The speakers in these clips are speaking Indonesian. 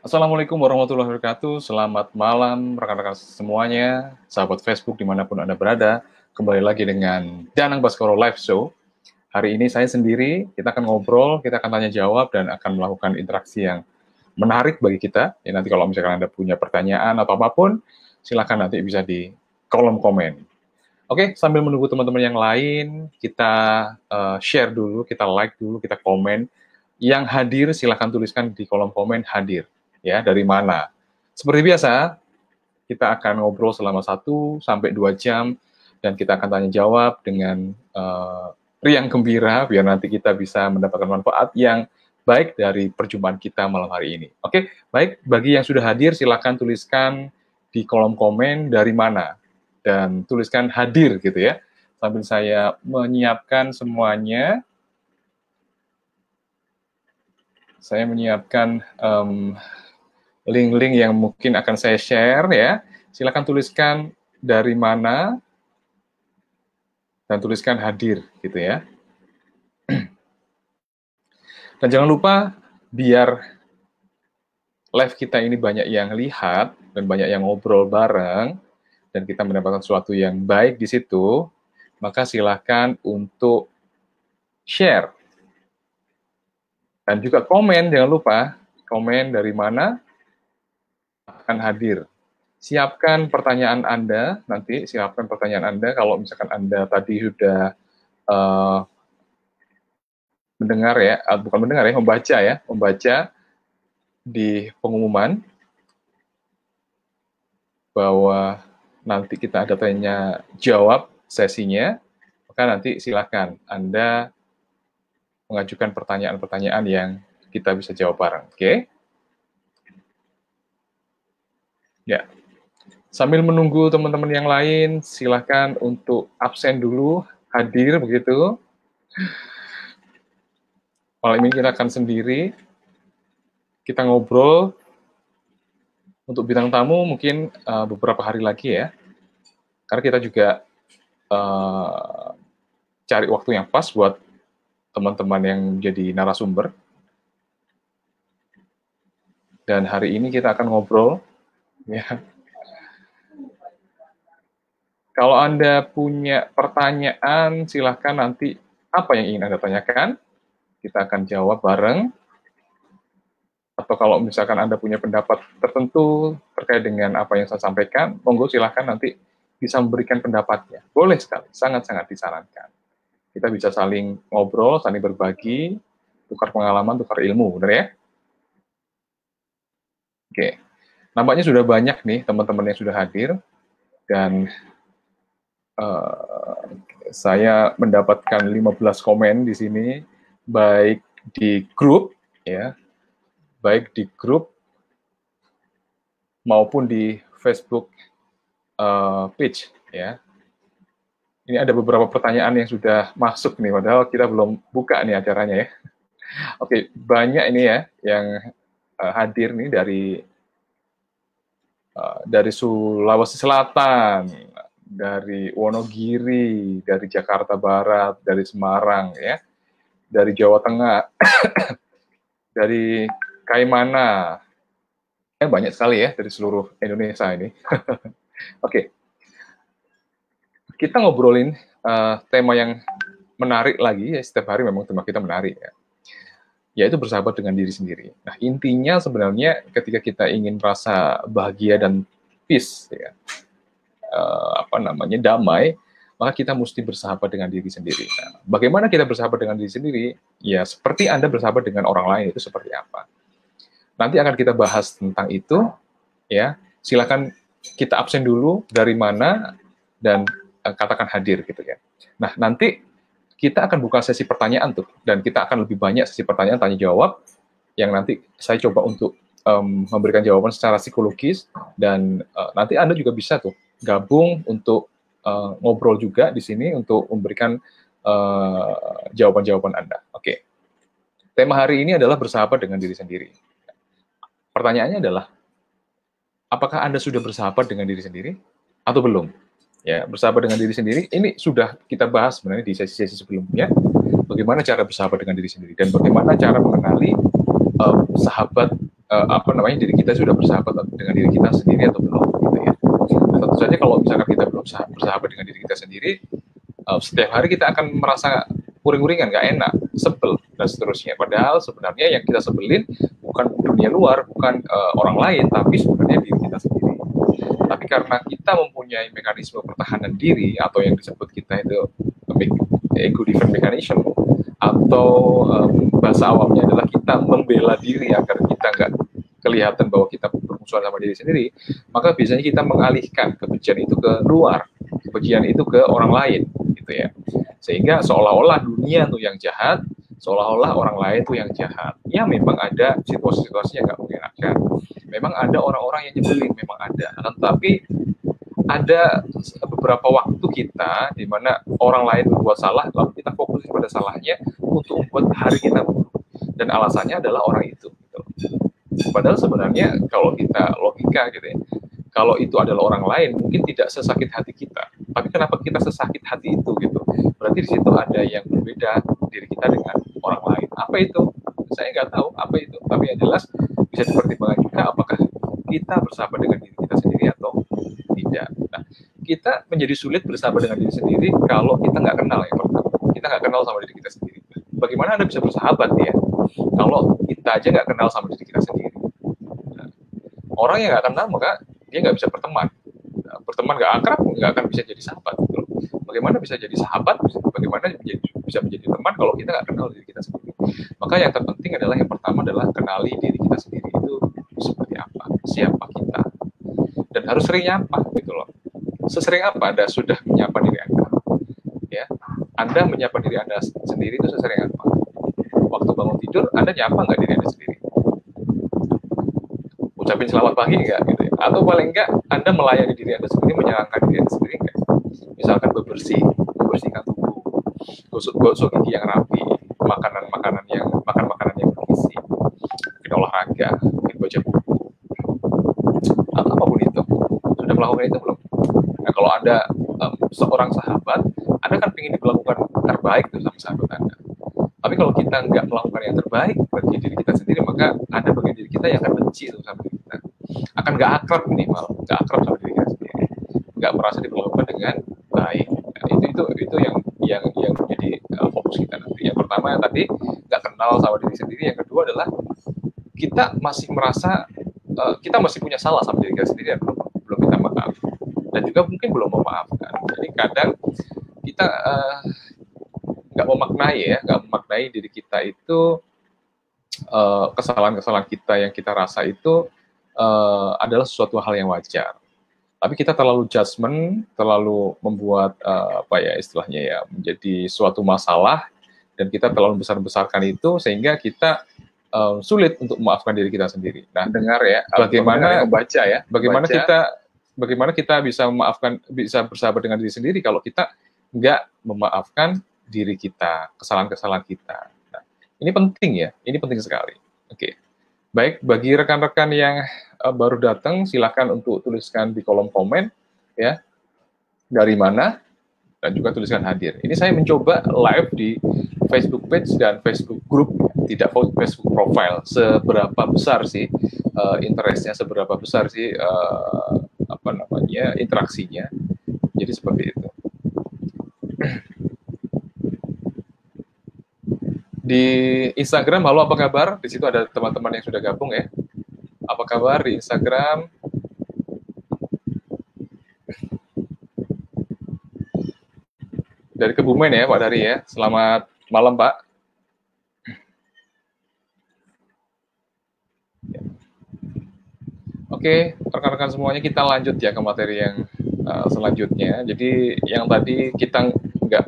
Assalamualaikum warahmatullahi wabarakatuh. Selamat malam rekan-rekan semuanya, sahabat Facebook dimanapun Anda berada. Kembali lagi dengan Danang Baskoro Live Show. Hari ini saya sendiri, kita akan ngobrol, kita akan tanya jawab, dan akan melakukan interaksi yang menarik bagi kita. Ya, nanti kalau misalkan Anda punya pertanyaan atau apapun, silakan nanti bisa di kolom komen. Oke, sambil menunggu teman-teman yang lain, kita uh, share dulu, kita like dulu, kita komen. Yang hadir silahkan tuliskan di kolom komen hadir ya dari mana. Seperti biasa, kita akan ngobrol selama satu sampai dua jam dan kita akan tanya jawab dengan uh, riang gembira biar nanti kita bisa mendapatkan manfaat yang baik dari perjumpaan kita malam hari ini. Oke, baik bagi yang sudah hadir silakan tuliskan di kolom komen dari mana dan tuliskan hadir gitu ya. Sambil saya menyiapkan semuanya. Saya menyiapkan um, link-link yang mungkin akan saya share ya. Silakan tuliskan dari mana dan tuliskan hadir gitu ya. Dan jangan lupa biar live kita ini banyak yang lihat dan banyak yang ngobrol bareng dan kita mendapatkan sesuatu yang baik di situ, maka silakan untuk share. Dan juga komen, jangan lupa komen dari mana akan hadir. Siapkan pertanyaan Anda nanti, siapkan pertanyaan Anda kalau misalkan Anda tadi sudah uh, mendengar ya, eh, bukan mendengar ya, membaca ya, membaca di pengumuman bahwa nanti kita ada tanya jawab sesinya, maka nanti silakan Anda mengajukan pertanyaan-pertanyaan yang kita bisa jawab bareng. Oke? Okay? Ya. Sambil menunggu teman-teman yang lain, silahkan untuk absen dulu, hadir begitu. Malam ini kita akan sendiri. Kita ngobrol untuk bintang tamu mungkin uh, beberapa hari lagi ya. Karena kita juga uh, cari waktu yang pas buat teman-teman yang jadi narasumber. Dan hari ini kita akan ngobrol Ya. Kalau Anda punya pertanyaan, silahkan nanti apa yang ingin Anda tanyakan, kita akan jawab bareng. Atau kalau misalkan Anda punya pendapat tertentu terkait dengan apa yang saya sampaikan, monggo silahkan nanti bisa memberikan pendapatnya. Boleh sekali, sangat-sangat disarankan. Kita bisa saling ngobrol, saling berbagi, tukar pengalaman, tukar ilmu, benar ya? Oke. Okay. Nampaknya sudah banyak nih teman-teman yang sudah hadir dan uh, saya mendapatkan 15 komen di sini baik di grup ya, baik di grup maupun di Facebook uh, page ya. Ini ada beberapa pertanyaan yang sudah masuk nih padahal kita belum buka nih acaranya ya. Oke, banyak ini ya yang eh, hadir nih dari Eh, dari Sulawesi Selatan, dari Wonogiri, dari Jakarta Barat, dari Semarang, ya, dari Jawa Tengah, dari Kaimana, eh, banyak sekali ya dari seluruh Indonesia ini. Oke, okay. kita ngobrolin uh, tema yang menarik lagi ya setiap hari memang tema kita menarik ya yaitu bersahabat dengan diri sendiri. Nah, intinya sebenarnya ketika kita ingin merasa bahagia dan peace, ya, eh, apa namanya, damai, maka kita mesti bersahabat dengan diri sendiri. Nah, bagaimana kita bersahabat dengan diri sendiri? Ya, seperti Anda bersahabat dengan orang lain itu seperti apa? Nanti akan kita bahas tentang itu, ya. Silakan kita absen dulu dari mana dan eh, katakan hadir gitu ya. Nah, nanti kita akan buka sesi pertanyaan tuh, dan kita akan lebih banyak sesi pertanyaan tanya jawab yang nanti saya coba untuk um, memberikan jawaban secara psikologis dan uh, nanti anda juga bisa tuh gabung untuk uh, ngobrol juga di sini untuk memberikan jawaban eh, jawaban-jawaban anda. Oke, okay. tema hari ini adalah bersahabat dengan diri sendiri. Pertanyaannya adalah, apakah anda sudah bersahabat dengan diri sendiri atau belum? ya bersahabat dengan diri sendiri ini sudah kita bahas sebenarnya di sesi-sesi sebelumnya bagaimana cara bersahabat dengan diri sendiri dan bagaimana cara mengenali uh, sahabat uh, apa namanya diri kita sudah bersahabat dengan diri kita sendiri atau belum gitu ya tentu saja kalau misalkan kita belum bersahabat dengan diri kita sendiri uh, setiap hari kita akan merasa uring-uringan nggak enak sebel dan seterusnya padahal sebenarnya yang kita sebelin bukan dunia luar bukan uh, orang lain tapi sebenarnya diri kita sendiri tapi karena kita mempunyai mekanisme pertahanan diri atau yang disebut kita itu ego ya, defense mechanism atau um, bahasa awamnya adalah kita membela diri agar kita nggak kelihatan bahwa kita bermusuhan sama diri sendiri, maka biasanya kita mengalihkan kebencian itu ke luar, kebencian itu ke orang lain, gitu ya. Sehingga seolah-olah dunia tuh yang jahat, seolah-olah orang lain tuh yang jahat. Ya memang ada situasi-situasi yang nggak mengenakan. Memang ada orang-orang yang nyebelin, memang ada. Tapi nah, Tapi ada beberapa waktu kita di mana orang lain membuat salah, lalu kita fokus pada salahnya untuk membuat hari kita buruk. Dan alasannya adalah orang itu. Gitu. Padahal sebenarnya kalau kita logika gitu ya, kalau itu adalah orang lain mungkin tidak sesakit hati kita. Tapi kenapa kita sesakit hati itu gitu? Berarti di situ ada yang berbeda diri kita dengan orang lain. Apa itu? saya nggak tahu apa itu tapi yang jelas bisa dipertimbangkan juga apakah kita bersahabat dengan diri kita sendiri atau tidak nah kita menjadi sulit bersahabat dengan diri sendiri kalau kita nggak kenal ya pertama kita nggak kenal sama diri kita sendiri bagaimana anda bisa bersahabat ya kalau kita aja nggak kenal sama diri kita sendiri nah, orang yang nggak kenal maka dia nggak bisa berteman berteman nah, nggak akrab nggak akan bisa jadi sahabat gitu. bagaimana bisa jadi sahabat bagaimana bisa menjadi teman kalau kita nggak kenal diri kita sendiri maka yang terpenting adalah yang pertama adalah kenali diri kita sendiri itu seperti apa siapa kita dan harus sering nyapa gitu loh sesering apa anda sudah menyapa diri anda ya anda menyapa diri anda sendiri itu sesering apa waktu bangun tidur anda nyapa nggak diri anda sendiri ucapin selamat pagi nggak gitu atau paling enggak Anda melayani diri Anda sendiri menyenangkan diri Anda sendiri enggak misalkan berbersih bersihkan tubuh gosok-gosok gigi yang rapi makanan-makanan yang makan-makanan yang bergizi mungkin olahraga mungkin baca buku atau apapun itu sudah melakukan itu belum nah kalau Anda um, seorang sahabat Anda kan ingin dilakukan terbaik dalam sama sahabat Anda akrab minimal nggak akrab sama dirinya sendiri nggak merasa diperlakukan dengan baik nah, itu itu itu yang yang yang menjadi uh, fokus kita nanti yang pertama yang tadi nggak kenal sama diri sendiri yang kedua adalah kita masih merasa uh, kita masih punya salah sama diri kita sendiri yang belum belum kita maaf dan juga mungkin belum memaafkan jadi kadang kita eh, nggak uh, memaknai ya nggak memaknai diri kita itu kesalahan-kesalahan uh, kita yang kita rasa itu uh, adalah sesuatu hal yang wajar. Tapi kita terlalu judgement, terlalu membuat uh, apa ya istilahnya ya menjadi suatu masalah dan kita terlalu besar-besarkan itu sehingga kita uh, sulit untuk memaafkan diri kita sendiri. Nah, dengar ya, ya, ya, bagaimana membaca ya, bagaimana baca. kita bagaimana kita bisa memaafkan bisa bersahabat dengan diri sendiri kalau kita nggak memaafkan diri kita, kesalahan-kesalahan kita. Nah, ini penting ya, ini penting sekali. Oke. Okay. Baik, bagi rekan-rekan yang uh, baru datang silahkan untuk tuliskan di kolom komen ya dari mana dan juga tuliskan hadir. Ini saya mencoba live di Facebook page dan Facebook group, tidak Facebook profile. Seberapa besar sih uh, interestnya, seberapa besar sih uh, apa namanya interaksinya. Jadi seperti itu. Di Instagram, halo apa kabar? Di situ ada teman-teman yang sudah gabung ya apa kabar di Instagram. Dari Kebumen ya Pak Dari ya. Selamat malam Pak. Oke, rekan-rekan semuanya kita lanjut ya ke materi yang uh, selanjutnya. Jadi yang tadi kita nggak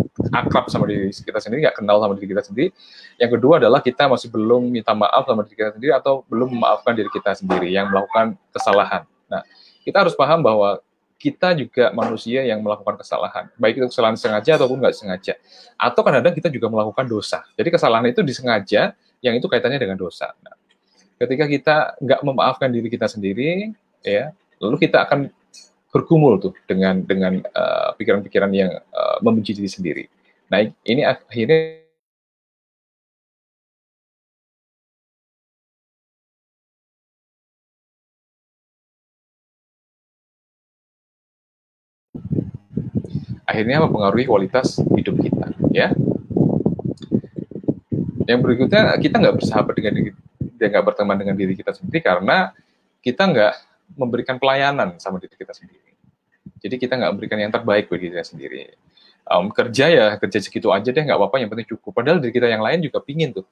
akrab sama diri kita sendiri, nggak kenal sama diri kita sendiri. Yang kedua adalah kita masih belum minta maaf sama diri kita sendiri atau belum memaafkan diri kita sendiri yang melakukan kesalahan. Nah, kita harus paham bahwa kita juga manusia yang melakukan kesalahan, baik itu kesalahan sengaja ataupun nggak sengaja. Atau kadang-kadang kita juga melakukan dosa. Jadi kesalahan itu disengaja, yang itu kaitannya dengan dosa. Nah, ketika kita nggak memaafkan diri kita sendiri, ya, lalu kita akan bergumul tuh dengan dengan eh, pikiran-pikiran uh, yang uh, membenci diri sendiri. Nah, ini akhirnya akhirnya mempengaruhi kualitas hidup kita, ya. Yang berikutnya kita nggak bersahabat dengan diri, dia nggak berteman dengan diri kita sendiri karena kita nggak memberikan pelayanan sama diri kita sendiri. Jadi kita nggak berikan yang terbaik buat kita sendiri. Um, kerja ya kerja segitu aja deh nggak apa-apa yang penting cukup. Padahal dari kita yang lain juga pingin tuh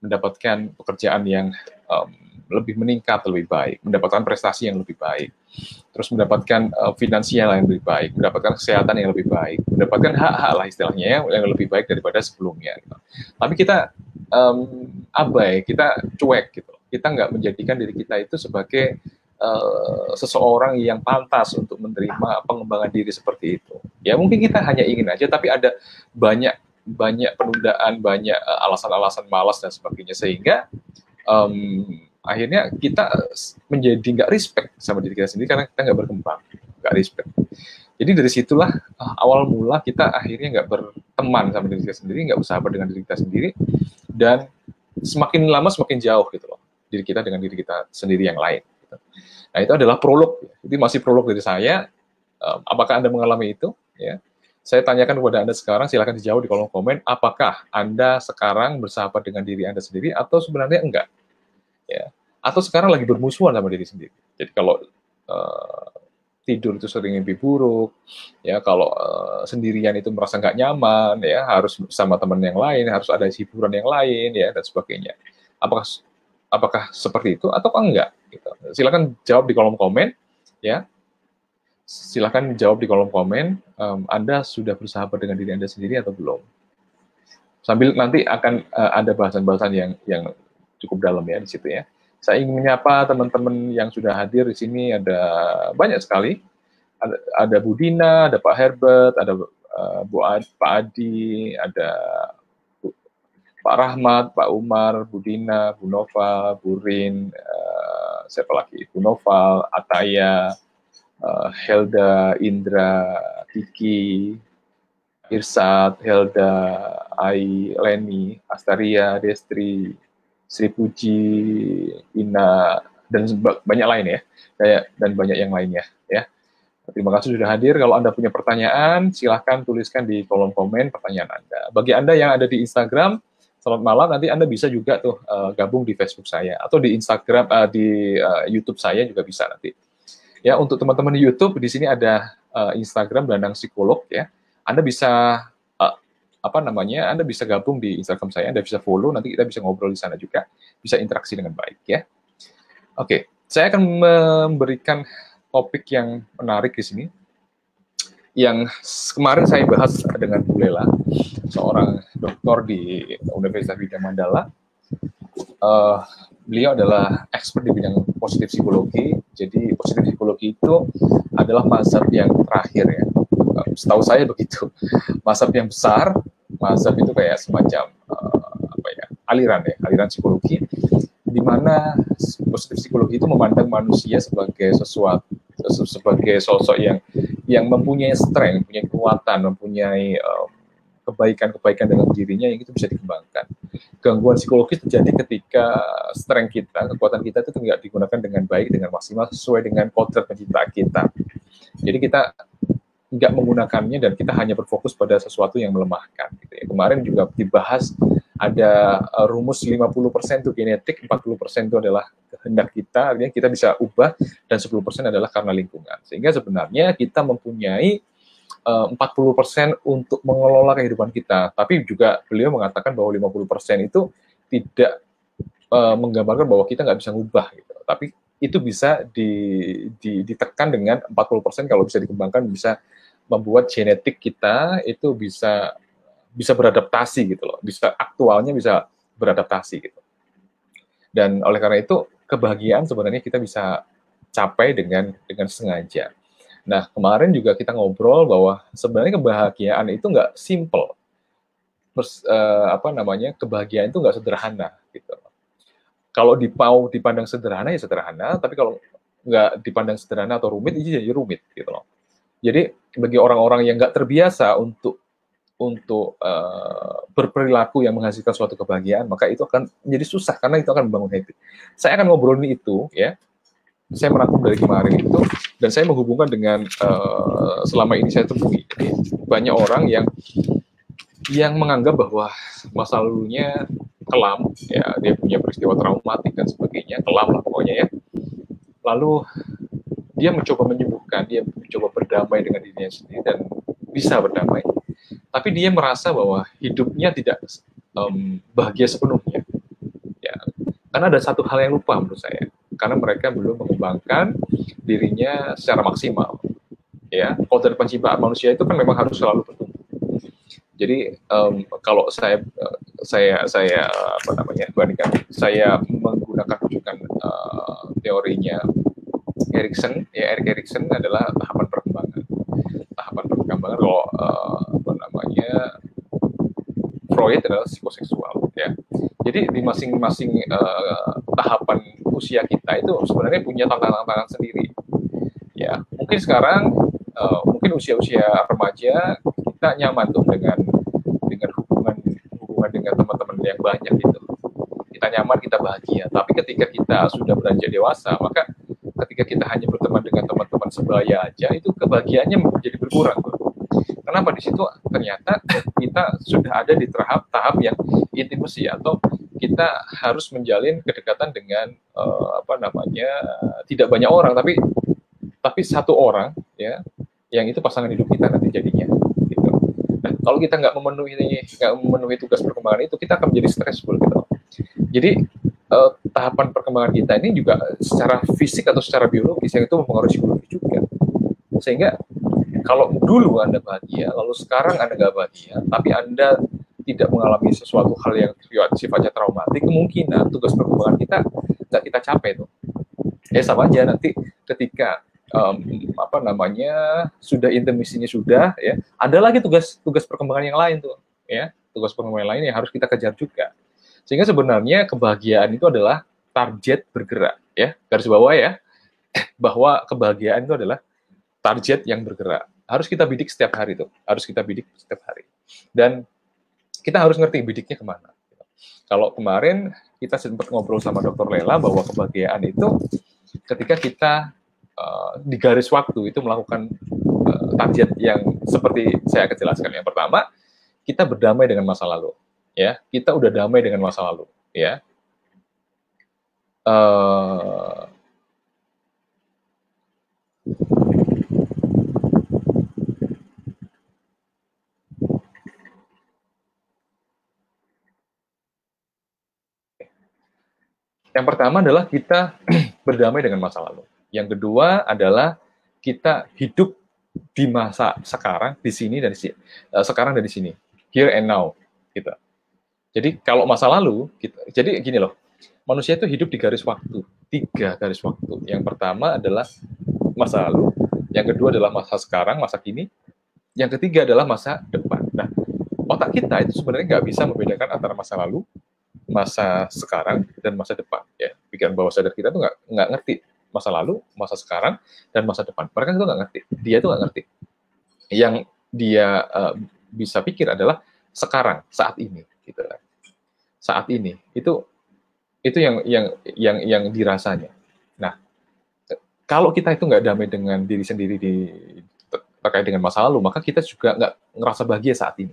mendapatkan pekerjaan yang um, lebih meningkat lebih baik, mendapatkan prestasi yang lebih baik, terus mendapatkan uh, finansial yang lebih baik, mendapatkan kesehatan yang lebih baik, mendapatkan hak-hak lah istilahnya ya, yang lebih baik daripada sebelumnya. Gitu. Tapi kita um, abai, ya, kita cuek gitu, kita nggak menjadikan diri kita itu sebagai Eh, seseorang yang pantas untuk menerima pengembangan diri seperti itu. Ya mungkin kita hanya ingin aja, tapi ada banyak banyak penundaan, banyak eh, alasan-alasan malas dan sebagainya sehingga um, akhirnya kita menjadi nggak respect sama diri kita sendiri karena kita nggak berkembang, nggak respect. Jadi dari situlah eh, awal mula kita akhirnya nggak berteman sama diri kita sendiri, nggak bersahabat dengan diri kita sendiri, dan semakin lama semakin jauh gitu loh diri kita dengan diri kita sendiri yang lain gitu. Nah itu adalah prolog, jadi masih prolog dari saya. Apakah anda mengalami itu? Ya, saya tanyakan kepada anda sekarang, silahkan dijawab di kolom komen. Apakah anda sekarang bersahabat dengan diri anda sendiri atau sebenarnya enggak? Ya, atau sekarang lagi bermusuhan sama diri sendiri. Jadi kalau uh, tidur itu sering mimpi buruk, ya kalau uh, sendirian itu merasa nggak nyaman, ya harus sama teman yang lain, harus ada hiburan yang lain, ya dan sebagainya. Apakah apakah seperti itu atau enggak? Gitu. Silakan jawab di kolom komen, ya. Silakan jawab di kolom komen. Um, anda sudah bersahabat dengan diri Anda sendiri atau belum? Sambil nanti akan uh, ada bahasan-bahasan yang yang cukup dalam ya di situ ya. Saya ingin menyapa teman-teman yang sudah hadir di sini ada banyak sekali. Ada, ada Budina, ada Pak Herbert, ada uh, Bu Ad, Pak Adi, ada Pak Rahmat, Pak Umar, Budina, Bu Nova, Bu Rin, eh, siapa lagi itu Noval, Ataya, uh, Helda, Indra, Tiki, Irsat, Helda, Ai, Leni, Astaria, Destri, Sri Puji, Ina, dan banyak lain ya, kayak dan banyak yang lainnya ya. Terima kasih sudah hadir. Kalau Anda punya pertanyaan, silahkan tuliskan di kolom komen pertanyaan Anda. Bagi Anda yang ada di Instagram, selamat malam nanti Anda bisa juga tuh uh, gabung di Facebook saya atau di Instagram uh, di uh, YouTube saya juga bisa nanti. Ya, untuk teman-teman di YouTube di sini ada uh, Instagram Danang Psikolog ya. Anda bisa uh, apa namanya? Anda bisa gabung di Instagram saya, Anda bisa follow nanti kita bisa ngobrol di sana juga, bisa interaksi dengan baik ya. Oke, okay. saya akan memberikan topik yang menarik di sini yang kemarin saya bahas dengan Bu Lela, seorang doktor di Universitas Widya Mandala. Uh, beliau adalah expert di bidang positif psikologi. Jadi positif psikologi itu adalah mazhab yang terakhir ya. Eh, setahu saya begitu. Mazhab yang besar, mazhab itu kayak semacam uh, apa ya aliran ya, aliran psikologi di mana positif psikologi itu memandang manusia sebagai sesuatu sebagai sosok yang yang mempunyai strength, punya kekuatan, mempunyai um, kebaikan-kebaikan dalam dirinya yang itu bisa dikembangkan. Gangguan psikologis terjadi ketika strength kita, kekuatan kita itu tidak digunakan dengan baik, dengan maksimal, sesuai dengan kodrat pencipta kita. Jadi kita nggak menggunakannya dan kita hanya berfokus pada sesuatu yang melemahkan. Gitu ya. Kemarin juga dibahas ada eh, rumus 50% itu genetik, 40% itu adalah kehendak kita, artinya kita bisa ubah, dan 10% adalah karena lingkungan. Sehingga sebenarnya kita mempunyai Eh, uh, 40% untuk mengelola kehidupan kita. Tapi juga beliau mengatakan bahwa 50% itu tidak uh, menggambarkan bahwa kita nggak bisa ngubah gitu. Tapi itu bisa di, di, ditekan dengan 40% kalau bisa dikembangkan bisa membuat genetik kita itu bisa bisa beradaptasi gitu loh, bisa aktualnya bisa beradaptasi gitu. Dan oleh karena itu kebahagiaan sebenarnya kita bisa capai dengan dengan sengaja. Nah, kemarin juga kita ngobrol bahwa sebenarnya kebahagiaan itu nggak simple. Terus, uh, apa namanya, kebahagiaan itu nggak sederhana. gitu. Kalau dipau dipandang sederhana ya sederhana, tapi kalau nggak dipandang sederhana atau rumit, itu iya jadi rumit. gitu loh. Jadi, bagi orang-orang yang nggak terbiasa untuk untuk uh, berperilaku yang menghasilkan suatu kebahagiaan, maka itu akan jadi susah karena itu akan membangun habit. Saya akan ngobrol ngobrolin itu ya saya merangkum dari kemarin itu dan saya menghubungkan dengan uh, selama ini saya temui Jadi, banyak orang yang yang menganggap bahwa masa lalunya kelam ya dia punya peristiwa traumatik dan sebagainya kelam lah pokoknya ya lalu dia mencoba menyembuhkan dia mencoba berdamai dengan dirinya sendiri dan bisa berdamai tapi dia merasa bahwa hidupnya tidak um, bahagia sepenuhnya ya karena ada satu hal yang lupa menurut saya karena mereka belum mengembangkan dirinya secara maksimal. Ya, dari penciptaan manusia itu kan memang harus selalu bertumbuh. Jadi um, kalau saya eh, saya saya apa namanya bandingkan, saya menggunakan rujukan uh, teorinya Erikson, ya Erik Erikson adalah tahapan perkembangan. Tahapan perkembangan kalau uh, apa namanya Freud adalah psikoseksual ya. Jadi di masing-masing uh, tahapan usia kita itu sebenarnya punya tantangan-tantangan sendiri. Ya, mungkin sekarang uh, mungkin usia-usia remaja kita nyaman tuh dengan dengan hubungan hubungan dengan teman-teman yang banyak itu. Kita nyaman, kita bahagia. Tapi ketika kita sudah beranjak dewasa, maka ketika kita hanya berteman dengan teman-teman sebaya aja itu kebahagiaannya menjadi berkurang. Tuh. Kenapa di situ ternyata kita sudah ada di tahap tahap yang intimasi atau kita harus menjalin kedekatan dengan uh, apa namanya tidak banyak orang tapi tapi satu orang ya yang itu pasangan hidup kita nanti jadinya gitu. Nah, kalau kita nggak memenuhi nggak memenuhi tugas perkembangan itu kita akan menjadi stressful gitu. Jadi uh, tahapan perkembangan kita ini juga secara fisik atau secara biologis yang itu mempengaruhi psikologi juga. Sehingga kalau dulu Anda bahagia, lalu sekarang Anda nggak bahagia, tapi Anda tidak mengalami sesuatu hal yang sifatnya traumatik, kemungkinan tugas perkembangan kita nggak kita capek tuh. Ya sama aja nanti ketika um, apa namanya sudah intermisinya sudah ya, ada lagi tugas tugas perkembangan yang lain tuh ya tugas perkembangan lain yang harus kita kejar juga. Sehingga sebenarnya kebahagiaan itu adalah target bergerak ya garis bawah ya bahwa kebahagiaan itu adalah target yang bergerak harus kita bidik setiap hari tuh, harus kita bidik setiap hari. Dan kita harus ngerti bidiknya kemana. Kalau kemarin kita sempat ngobrol sama Dokter Lela bahwa kebahagiaan itu ketika kita uh, di garis waktu itu melakukan uh, target yang seperti saya akan jelaskan. Yang pertama, kita berdamai dengan masa lalu, ya. Kita udah damai dengan masa lalu, ya. Uh, Yang pertama adalah kita berdamai dengan masa lalu. Yang kedua adalah kita hidup di masa sekarang, di sini dan di uh, sekarang dan di sini, here and now kita. Gitu. Jadi kalau masa lalu, kita, jadi gini loh, manusia itu hidup di garis waktu, tiga garis waktu. Yang pertama adalah masa lalu, yang kedua adalah masa sekarang, masa kini, yang ketiga adalah masa depan. Nah, otak kita itu sebenarnya nggak bisa membedakan antara masa lalu, masa sekarang, dan masa depan pikiran bawah sadar kita tuh nggak nggak ngerti masa lalu, masa sekarang, dan masa depan. Mereka itu nggak ngerti. Dia itu nggak ngerti. Yang dia uh, bisa pikir adalah sekarang, saat ini, gitu kan. Saat ini itu itu yang yang yang yang dirasanya. Nah, kalau kita itu nggak damai dengan diri sendiri di terkait dengan masa lalu, maka kita juga nggak ngerasa bahagia saat ini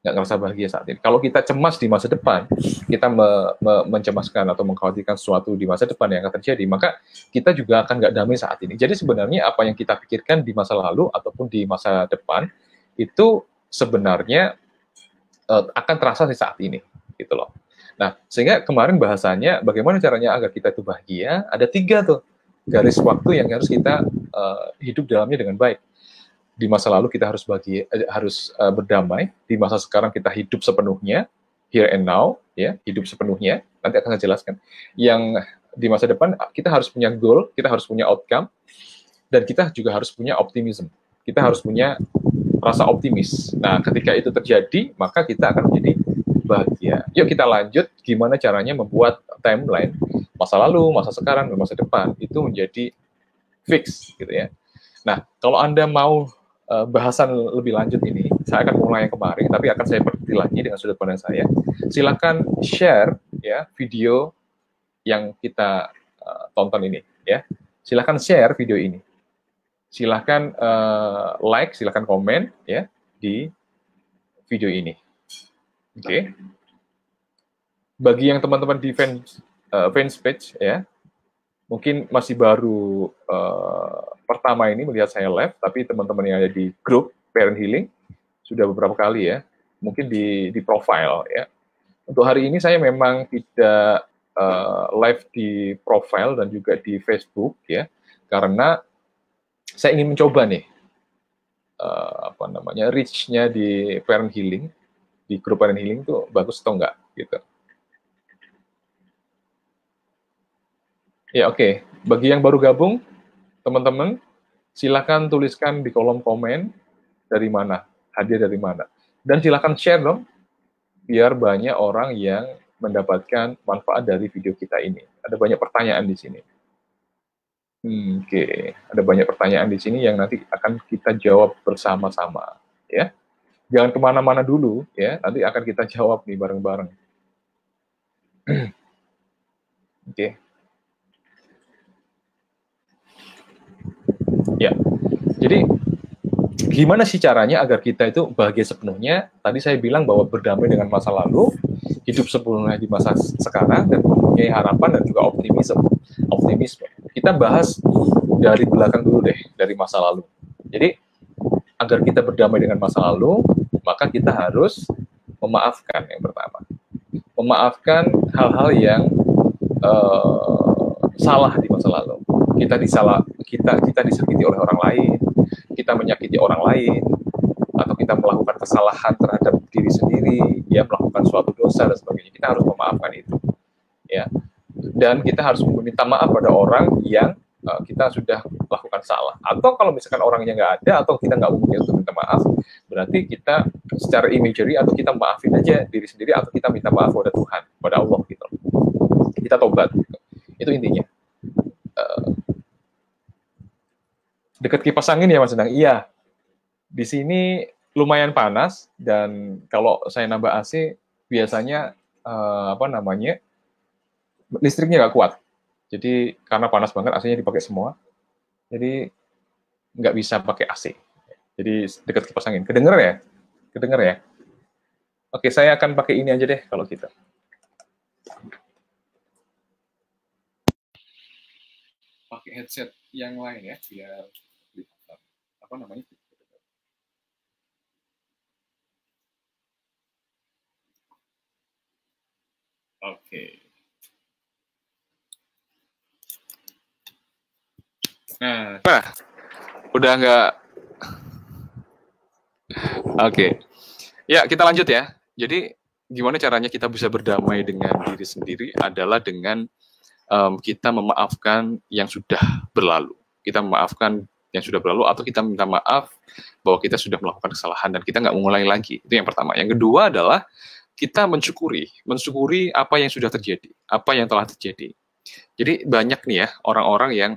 nggak merasa bahagia saat ini. Kalau kita cemas di masa depan, kita me, me, mencemaskan atau mengkhawatirkan sesuatu di masa depan yang akan terjadi, maka kita juga akan nggak damai saat ini. Jadi sebenarnya apa yang kita pikirkan di masa lalu ataupun di masa depan itu sebenarnya uh, akan terasa di saat ini, gitu loh. Nah, sehingga kemarin bahasanya bagaimana caranya agar kita itu bahagia, ada tiga tuh garis waktu yang harus kita uh, hidup dalamnya dengan baik di masa lalu kita harus bagi eh, harus uh, berdamai di masa sekarang kita hidup sepenuhnya here and now ya hidup sepenuhnya nanti akan saya jelaskan yang di masa depan kita harus punya goal kita harus punya outcome dan kita juga harus punya optimism kita harus punya rasa optimis nah ketika itu terjadi maka kita akan menjadi bahagia yuk kita lanjut gimana caranya membuat timeline masa lalu masa sekarang dan masa depan itu menjadi fix gitu ya nah kalau anda mau Eh, bahasan lebih lanjut ini, saya akan mulai yang kemarin, tapi akan saya pergi lagi dengan sudut pandang saya. Silakan share ya video yang kita uh, tonton ini ya. Silakan share video ini. Silakan uh, like, silakan komen ya di video ini. Oke. Okay. Bagi yang teman-teman di fan uh, fans page ya, mungkin masih baru uh, pertama ini melihat saya live, tapi teman-teman yang ada di grup Parent Healing sudah beberapa kali ya, mungkin di di profile ya. Untuk hari ini saya memang tidak uh, live di profile dan juga di Facebook ya, karena saya ingin mencoba nih uh, apa namanya reach-nya di Parent Healing di grup Parent Healing tuh bagus atau enggak gitu. Ya oke, okay. bagi yang baru gabung, teman-teman, silakan tuliskan di kolom komen dari mana, hadiah dari mana. Dan silakan share dong, biar banyak orang yang mendapatkan manfaat dari video kita ini. Ada banyak pertanyaan di sini. Hmm, oke, okay. ada banyak pertanyaan di sini yang nanti akan kita jawab bersama-sama, ya. Jangan kemana-mana dulu, ya. Nanti akan kita jawab nih bareng-bareng. oke. Okay. Ya, jadi gimana sih caranya agar kita itu bahagia sepenuhnya? Tadi saya bilang bahwa berdamai dengan masa lalu, hidup sepenuhnya di masa sekarang, dan punya harapan dan juga optimisme. Optimisme. Kita bahas dari belakang dulu deh, dari masa lalu. Jadi, agar kita berdamai dengan masa lalu, maka kita harus memaafkan yang pertama. Memaafkan hal-hal yang uh, salah di masa lalu kita disalah kita kita disakiti oleh orang lain, kita menyakiti orang lain, atau kita melakukan kesalahan terhadap diri sendiri, ya melakukan suatu dosa dan sebagainya, kita harus memaafkan itu, ya. Dan kita harus meminta maaf pada orang yang uh, kita sudah lakukan salah. Atau kalau misalkan orangnya nggak ada atau kita nggak mungkin untuk minta maaf, berarti kita secara imagery atau kita maafin aja diri sendiri atau kita minta maaf pada Tuhan, pada Allah gitu. Kita tobat. Gitu. Itu intinya. Eh, Dekat kipas angin ya Mas Endang? Iya. Di sini lumayan panas dan kalau saya nambah AC biasanya uh, apa namanya listriknya nggak kuat. Jadi karena panas banget AC-nya dipakai semua. Jadi nggak bisa pakai AC. Jadi dekat kipas angin. kedenger ya? kedenger ya? Oke, saya akan pakai ini aja deh kalau kita gitu. pakai headset yang lain ya biar apa namanya Oke. Okay. Nah, nah udah nggak. Oke. Okay. Ya, kita lanjut ya. Jadi gimana caranya kita bisa berdamai dengan diri sendiri adalah dengan um, kita memaafkan yang sudah berlalu. Kita memaafkan yang sudah berlalu atau kita minta maaf bahwa kita sudah melakukan kesalahan dan kita nggak mengulangi lagi. Itu yang pertama. Yang kedua adalah kita mensyukuri, mensyukuri apa yang sudah terjadi, apa yang telah terjadi. Jadi banyak nih ya orang-orang yang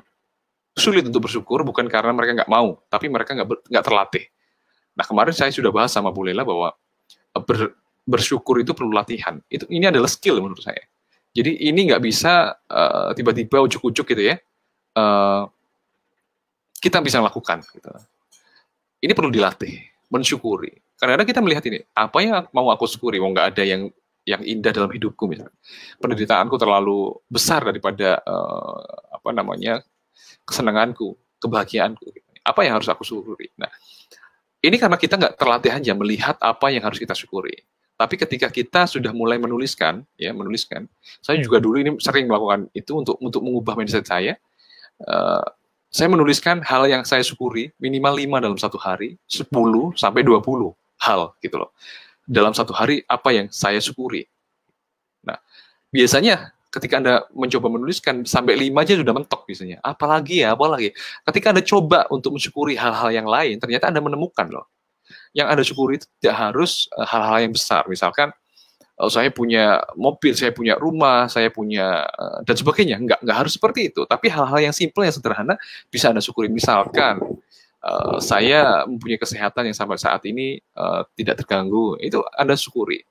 sulit untuk bersyukur bukan karena mereka nggak mau, tapi mereka nggak nggak terlatih. Nah kemarin saya sudah bahas sama Bu Lela bahwa e, ber, bersyukur itu perlu latihan. Itu ini adalah skill menurut saya. Jadi ini nggak bisa e, tiba-tiba ujuk-ujuk gitu ya. Uh, kita bisa lakukan. Gitu. Ini perlu dilatih, mensyukuri. Karena kita melihat ini, apa yang mau aku syukuri? Mau nggak ada yang yang indah dalam hidupku misalnya. Penderitaanku terlalu besar daripada uh, apa namanya kesenanganku, kebahagiaanku. Gitu. Apa yang harus aku syukuri? Nah, ini karena kita nggak terlatih aja melihat apa yang harus kita syukuri. Tapi ketika kita sudah mulai menuliskan, ya menuliskan, saya juga dulu ini sering melakukan itu untuk untuk mengubah mindset saya. Uh, saya menuliskan hal yang saya syukuri minimal 5 dalam satu hari, 10 sampai 20 hal gitu loh. Dalam satu hari apa yang saya syukuri. Nah, biasanya ketika Anda mencoba menuliskan sampai 5 aja sudah mentok biasanya. Apalagi ya, apalagi. Ketika Anda coba untuk mensyukuri hal-hal yang lain, ternyata Anda menemukan loh. Yang Anda syukuri itu tidak harus eh, hal-hal yang besar. Misalkan oh, saya punya mobil, saya punya rumah, saya punya eh, dan sebagainya. Enggak, enggak harus seperti itu. Tapi hal-hal yang simple yang sederhana bisa anda syukuri. Misalkan uh, saya mempunyai kesehatan yang sampai saat ini uh, tidak terganggu, itu anda syukuri.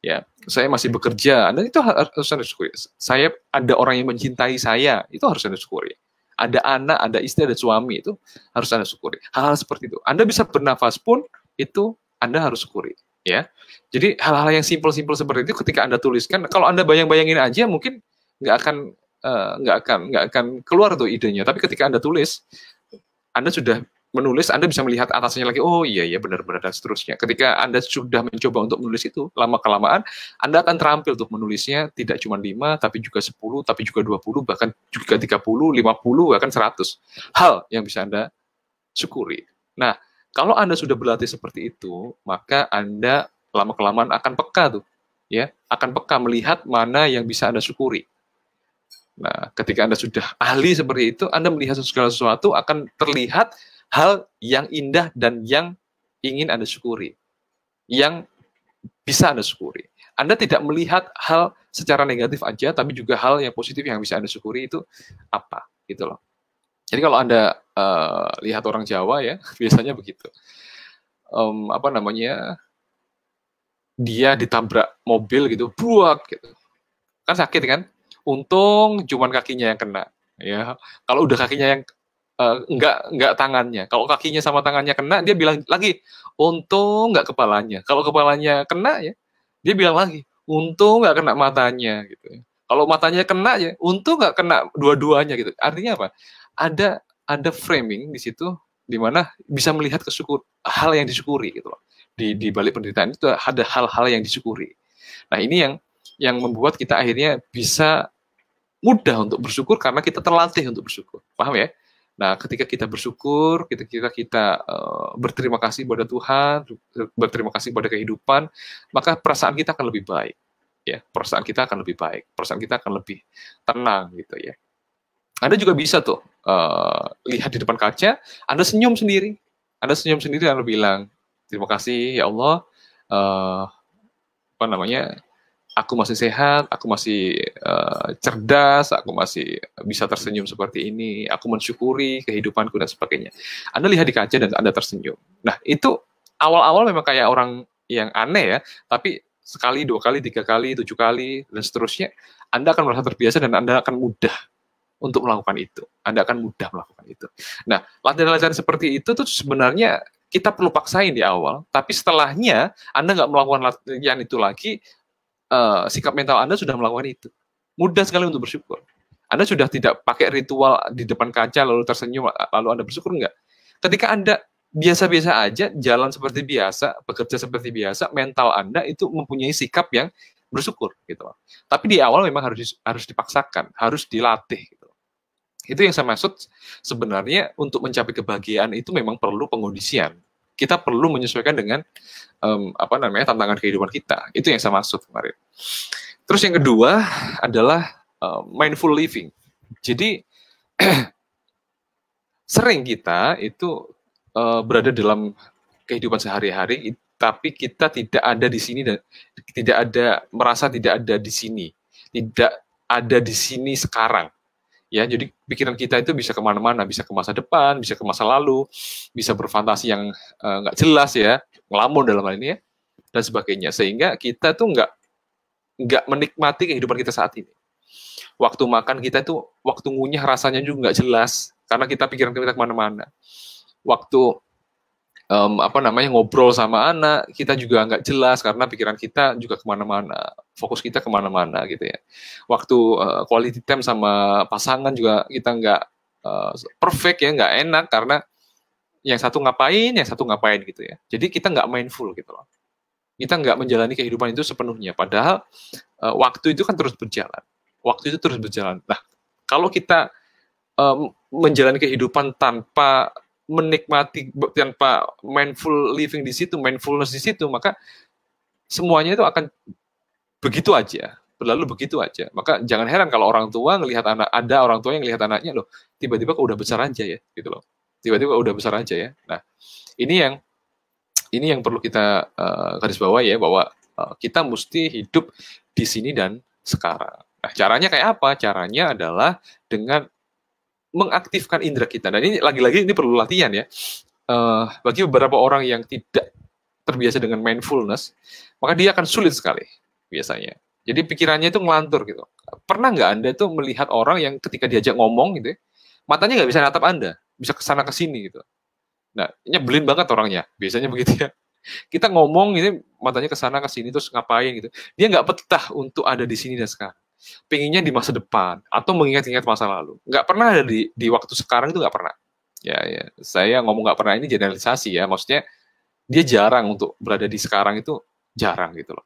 Ya, saya masih bekerja, anda itu harus anda syukuri. Saya ada orang yang mencintai saya, itu harus anda syukuri. Ada anak, ada istri, ada suami itu harus anda syukuri. Hal-hal seperti itu. Anda bisa bernafas pun itu anda harus syukuri ya. Jadi hal-hal yang simpel-simpel seperti itu ketika Anda tuliskan, kalau Anda bayang-bayangin aja mungkin nggak akan eh, nggak uh, akan nggak akan keluar tuh idenya. Tapi ketika Anda tulis, Anda sudah menulis, Anda bisa melihat atasnya lagi, oh iya iya benar-benar dan seterusnya. Ketika Anda sudah mencoba untuk menulis itu, lama-kelamaan Anda akan terampil tuh menulisnya tidak cuma lima, tapi juga sepuluh, tapi juga dua puluh, bahkan juga tiga puluh, lima puluh, bahkan seratus Hal yang bisa Anda syukuri. Nah, kalau Anda sudah berlatih seperti itu, maka Anda lama-kelamaan akan peka tuh, ya, akan peka melihat mana yang bisa Anda syukuri. Nah, ketika Anda sudah ahli seperti itu, Anda melihat segala sesuatu akan terlihat hal yang indah dan yang ingin Anda syukuri. Yang bisa Anda syukuri. Anda tidak melihat hal secara negatif aja, tapi juga hal yang positif yang bisa Anda syukuri itu apa, gitu loh. Jadi kalau Anda uh, lihat orang Jawa ya, biasanya begitu. Um, apa namanya, dia ditabrak mobil gitu, buak gitu. Kan sakit kan? Untung cuman kakinya yang kena. Ya, kalau udah kakinya yang uh, eh, enggak nggak tangannya. Kalau kakinya sama tangannya kena, dia bilang lagi, untung enggak kepalanya. Kalau kepalanya kena ya, dia bilang lagi, untung enggak kena matanya gitu. Ya. Kalau matanya kena ya, untung nggak kena dua-duanya gitu. Artinya apa? ada ada framing di situ di mana bisa melihat kesyukur hal yang disyukuri gitu loh. Di di balik penderitaan itu ada hal-hal yang disyukuri. Nah, ini yang yang membuat kita akhirnya bisa mudah untuk bersyukur karena kita terlatih untuk bersyukur. Paham ya? Nah, ketika kita bersyukur, kita kita, kita uh, eh, berterima kasih kepada Tuhan, berterima kasih kepada kehidupan, maka perasaan kita akan lebih baik. Ya, perasaan kita akan lebih baik, perasaan kita akan lebih tenang gitu ya. Anda juga bisa tuh uh, lihat di depan kaca, Anda senyum sendiri. Anda senyum sendiri, Anda bilang, terima kasih ya Allah, uh, apa namanya, aku masih sehat, aku masih uh, cerdas, aku masih bisa tersenyum seperti ini, aku mensyukuri kehidupanku dan sebagainya. Anda lihat di kaca dan Anda tersenyum. Nah itu awal-awal memang kayak orang yang aneh ya, tapi sekali, dua kali, tiga kali, tujuh kali, dan seterusnya, Anda akan merasa terbiasa dan Anda akan mudah untuk melakukan itu. Anda akan mudah melakukan itu. Nah, latihan-latihan seperti itu tuh sebenarnya kita perlu paksain di awal, tapi setelahnya Anda nggak melakukan latihan itu lagi, uh, sikap mental Anda sudah melakukan itu. Mudah sekali untuk bersyukur. Anda sudah tidak pakai ritual di depan kaca lalu tersenyum lalu Anda bersyukur enggak? Ketika Anda biasa-biasa aja, jalan seperti biasa, bekerja seperti biasa, mental Anda itu mempunyai sikap yang bersyukur gitu Tapi di awal memang harus harus dipaksakan, harus dilatih. Itu yang saya maksud sebenarnya untuk mencapai kebahagiaan itu memang perlu pengondisian. Kita perlu menyesuaikan dengan um, apa namanya tantangan kehidupan kita. Itu yang saya maksud kemarin. Terus yang kedua adalah um, mindful living. Jadi sering kita itu uh, berada dalam kehidupan sehari-hari tapi kita tidak ada di sini dan tidak ada merasa tidak ada di sini, tidak ada di sini sekarang ya jadi pikiran kita itu bisa kemana-mana bisa ke masa depan bisa ke masa lalu bisa berfantasi yang eh, nggak uh, jelas ya ngelamun dalam hal ini ya dan sebagainya sehingga kita tuh nggak nggak menikmati kehidupan kita saat ini waktu makan kita itu waktu ngunyah rasanya juga nggak jelas karena kita pikiran kita kemana-mana waktu um, apa namanya ngobrol sama anak kita juga nggak jelas karena pikiran kita juga kemana-mana fokus kita kemana-mana gitu ya waktu uh, quality time sama pasangan juga kita nggak uh, perfect ya nggak enak karena yang satu ngapain yang satu ngapain gitu ya jadi kita nggak mindful gitu loh kita nggak menjalani kehidupan itu sepenuhnya padahal uh, waktu itu kan terus berjalan waktu itu terus berjalan nah kalau kita um, menjalani kehidupan tanpa menikmati yang pak mindful living di situ, mindfulness di situ, maka semuanya itu akan begitu aja, berlalu begitu aja. Maka jangan heran kalau orang tua ngelihat anak ada orang tua yang ngelihat anaknya loh, tiba-tiba kok udah besar aja ya, gitu loh. Tiba-tiba udah besar aja ya. Nah, ini yang ini yang perlu kita uh, garis bawah ya bahwa uh, kita mesti hidup di sini dan sekarang. Nah, caranya kayak apa? Caranya adalah dengan mengaktifkan indera kita. Dan ini lagi-lagi ini perlu latihan ya. Uh, bagi beberapa orang yang tidak terbiasa dengan mindfulness, maka dia akan sulit sekali biasanya. Jadi pikirannya itu ngelantur gitu. Pernah nggak Anda tuh melihat orang yang ketika diajak ngomong gitu, ya, matanya nggak bisa natap Anda, bisa kesana kesini gitu. Nah, nyebelin banget orangnya, biasanya begitu ya. Kita ngomong ini matanya kesana kesini terus ngapain gitu. Dia nggak petah untuk ada di sini dan sekarang pinginnya di masa depan atau mengingat-ingat masa lalu. Nggak pernah ada di, di waktu sekarang itu nggak pernah. Ya, ya, saya ngomong nggak pernah ini generalisasi ya, maksudnya dia jarang untuk berada di sekarang itu jarang gitu loh.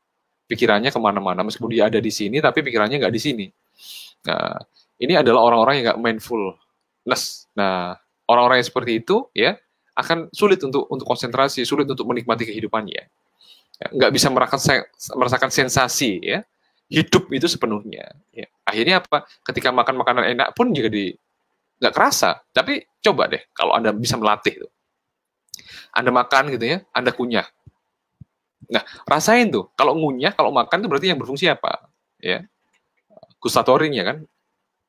Pikirannya kemana-mana, meskipun dia ada di sini, tapi pikirannya nggak di sini. Nah, ini adalah orang-orang yang nggak mindfulness. Nah, orang-orang yang seperti itu ya akan sulit untuk untuk konsentrasi, sulit untuk menikmati kehidupannya. Ya, nggak bisa merasakan merasakan sensasi ya hidup itu sepenuhnya. Ya. Akhirnya apa? Ketika makan makanan enak pun jadi nggak kerasa. Tapi coba deh kalau Anda bisa melatih tuh. Anda makan gitu ya, Anda kunyah. Nah, rasain tuh. Kalau ngunyah, kalau makan tuh berarti yang berfungsi apa? Ya. Gustatorin ya kan?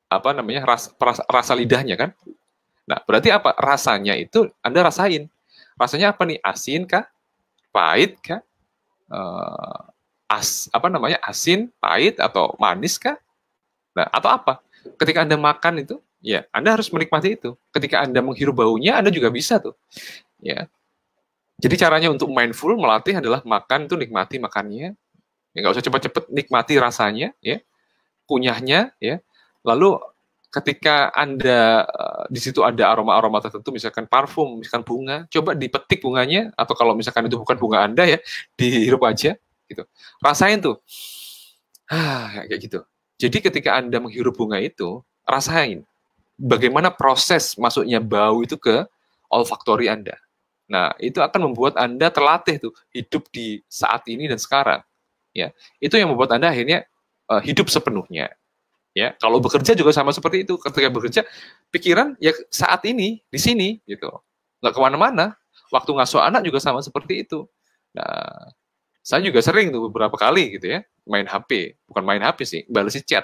Apa namanya? Ras, ras, rasa lidahnya kan? Nah, berarti apa? Rasanya itu Anda rasain. Rasanya apa nih? Asin kah? Pahit kah? Uh, as apa namanya asin, pahit atau manis kah? Nah, atau apa? Ketika Anda makan itu, ya Anda harus menikmati itu. Ketika Anda menghirup baunya, Anda juga bisa tuh. Ya. Jadi caranya untuk mindful melatih adalah makan tuh nikmati makannya. Ya nggak usah cepat-cepat nikmati rasanya, ya. Kunyahnya, ya. Lalu ketika Anda eh, di situ ada aroma-aroma tertentu misalkan parfum, misalkan bunga, coba dipetik bunganya atau kalau misalkan itu bukan bunga Anda ya, dihirup aja gitu. Rasain tuh. Ah, kayak gitu. Jadi ketika Anda menghirup bunga itu, rasain bagaimana proses masuknya bau itu ke olfaktori Anda. Nah, itu akan membuat Anda terlatih tuh hidup di saat ini dan sekarang. Ya, itu yang membuat Anda akhirnya uh, hidup sepenuhnya. Ya, kalau bekerja juga sama seperti itu. Ketika bekerja, pikiran ya saat ini di sini gitu, nggak kemana-mana. Waktu ngasuh anak juga sama seperti itu. Nah, saya juga sering tuh beberapa kali gitu ya, main HP. Bukan main HP sih, balesin chat.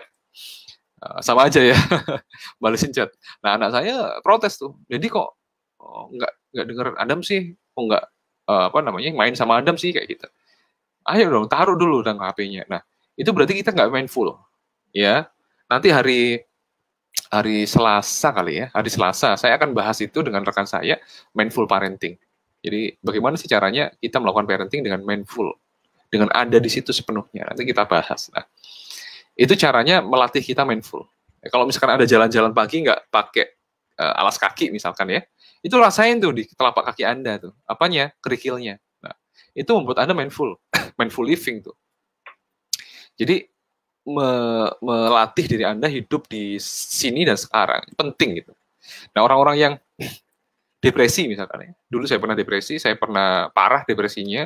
Eh, sama aja ya, balesin chat. Nah anak saya protes tuh, jadi kok oh, nggak nggak denger Adam sih, kok oh, nggak eh, apa namanya main sama Adam sih kayak gitu. Ayo dong, taruh dulu dong HP-nya. Nah itu berarti kita nggak main full, ya. Nanti hari hari Selasa kali ya, hari Selasa saya akan bahas itu dengan rekan saya mindful parenting. Jadi bagaimana sih caranya kita melakukan parenting dengan mindful? dengan ada di situ sepenuhnya. Nanti kita bahas. Nah, itu caranya melatih kita mindful. Ya, kalau misalkan ada jalan-jalan pagi nggak pakai uh, alas kaki misalkan ya, itu rasain tuh di telapak kaki Anda tuh. Apanya? Kerikilnya. Nah, itu membuat Anda mindful. mindful living tuh. Jadi me melatih diri Anda hidup di sini dan sekarang. Penting gitu. Nah, orang-orang yang depresi misalkan ya. Dulu saya pernah depresi, saya pernah parah depresinya.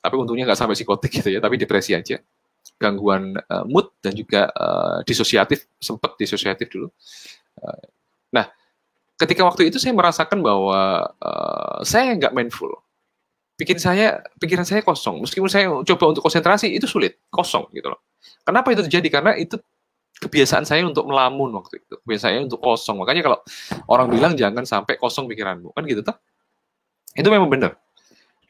Tapi untungnya nggak sampai psikotik gitu ya, tapi depresi aja. Gangguan uh, mood dan juga uh, disosiatif, sempat disosiatif dulu. Uh, nah, ketika waktu itu saya merasakan bahwa uh, saya nggak mindful. Pikiran saya, pikiran saya kosong. Meskipun saya coba untuk konsentrasi, itu sulit, kosong gitu loh. Kenapa itu terjadi? Karena itu kebiasaan saya untuk melamun waktu itu. saya untuk kosong. Makanya kalau orang bilang jangan sampai kosong pikiranmu. Kan gitu tuh. Itu memang benar.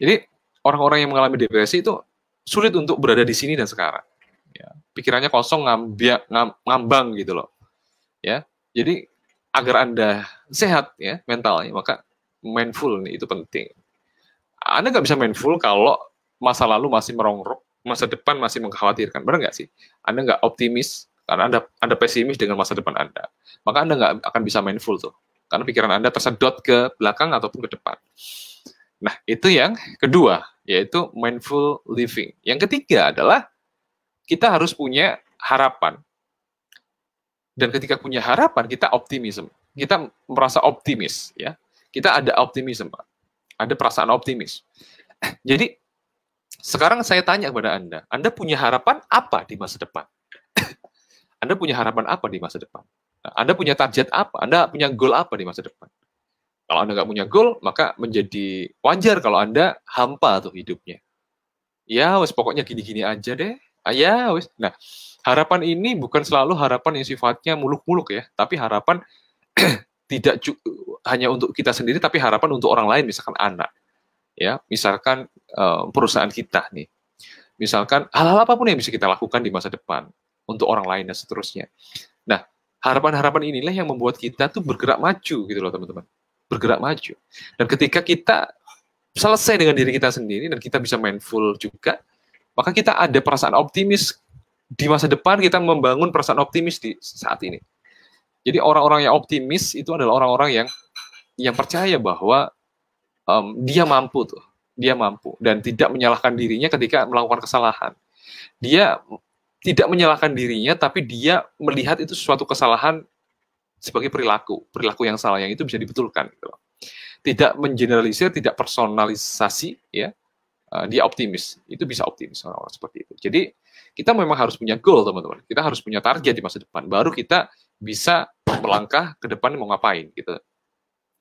Jadi orang-orang yang mengalami depresi itu sulit untuk berada di sini dan sekarang. Ya, pikirannya kosong, ngambia, ngam, ngambang gitu loh. Ya, jadi agar anda sehat ya mentalnya, maka mindful nih itu penting. Anda nggak bisa mindful kalau masa lalu masih merongrok, masa depan masih mengkhawatirkan, benar nggak sih? Anda nggak optimis karena anda anda pesimis dengan masa depan anda, maka anda nggak akan bisa mindful tuh, karena pikiran anda tersedot ke belakang ataupun ke depan. Nah, itu yang kedua, yaitu mindful living. Yang ketiga adalah kita harus punya harapan. Dan ketika punya harapan, kita optimisme. Kita merasa optimis, ya. Kita ada optimisme, ada perasaan optimis. Jadi sekarang saya tanya kepada Anda, Anda punya harapan apa di masa depan? anda punya harapan apa di masa depan? Nah, anda punya target apa? Anda punya goal apa di masa depan? Kalau Anda nggak punya goal, maka menjadi wajar kalau Anda hampa tuh hidupnya. Ya, wes pokoknya gini-gini aja deh. Ah, ya, wes. Nah, harapan ini bukan selalu harapan yang sifatnya muluk-muluk ya, tapi harapan tidak hanya untuk kita sendiri, tapi harapan untuk orang lain, misalkan anak. Ya, misalkan uh, perusahaan kita nih. Misalkan hal-hal apapun yang bisa kita lakukan di masa depan untuk orang lain dan seterusnya. Nah, harapan-harapan inilah yang membuat kita tuh bergerak maju gitu loh, teman-teman bergerak maju. Dan ketika kita selesai dengan diri kita sendiri dan kita bisa mindful juga, maka kita ada perasaan optimis di masa depan kita membangun perasaan optimis di saat ini. Jadi orang-orang yang optimis itu adalah orang-orang yang yang percaya bahwa um, dia mampu tuh, dia mampu dan tidak menyalahkan dirinya ketika melakukan kesalahan. Dia tidak menyalahkan dirinya tapi dia melihat itu suatu kesalahan sebagai perilaku perilaku yang salah yang itu bisa dibetulkan gitu loh. tidak mengeneralisir tidak personalisasi ya eh, dia optimis itu bisa optimis orang-orang seperti itu jadi kita memang harus punya goal teman-teman kita harus punya target di masa depan baru kita bisa melangkah ke depan mau ngapain gitu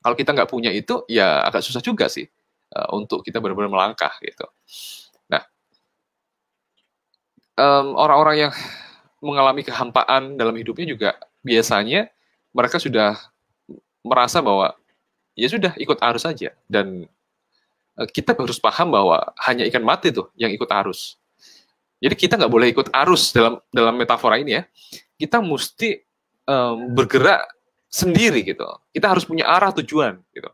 kalau kita nggak punya itu ya agak susah juga sih eh, untuk kita benar-benar melangkah gitu nah orang-orang um, orang -orang yang mengalami kehampaan dalam hidupnya juga biasanya mereka sudah merasa bahwa ya sudah ikut arus saja dan eh, kita harus paham bahwa hanya ikan mati tuh yang ikut arus. Jadi kita nggak boleh ikut arus dalam dalam metafora ini ya. Kita mesti um, bergerak sendiri gitu. Kita harus punya arah tujuan gitu.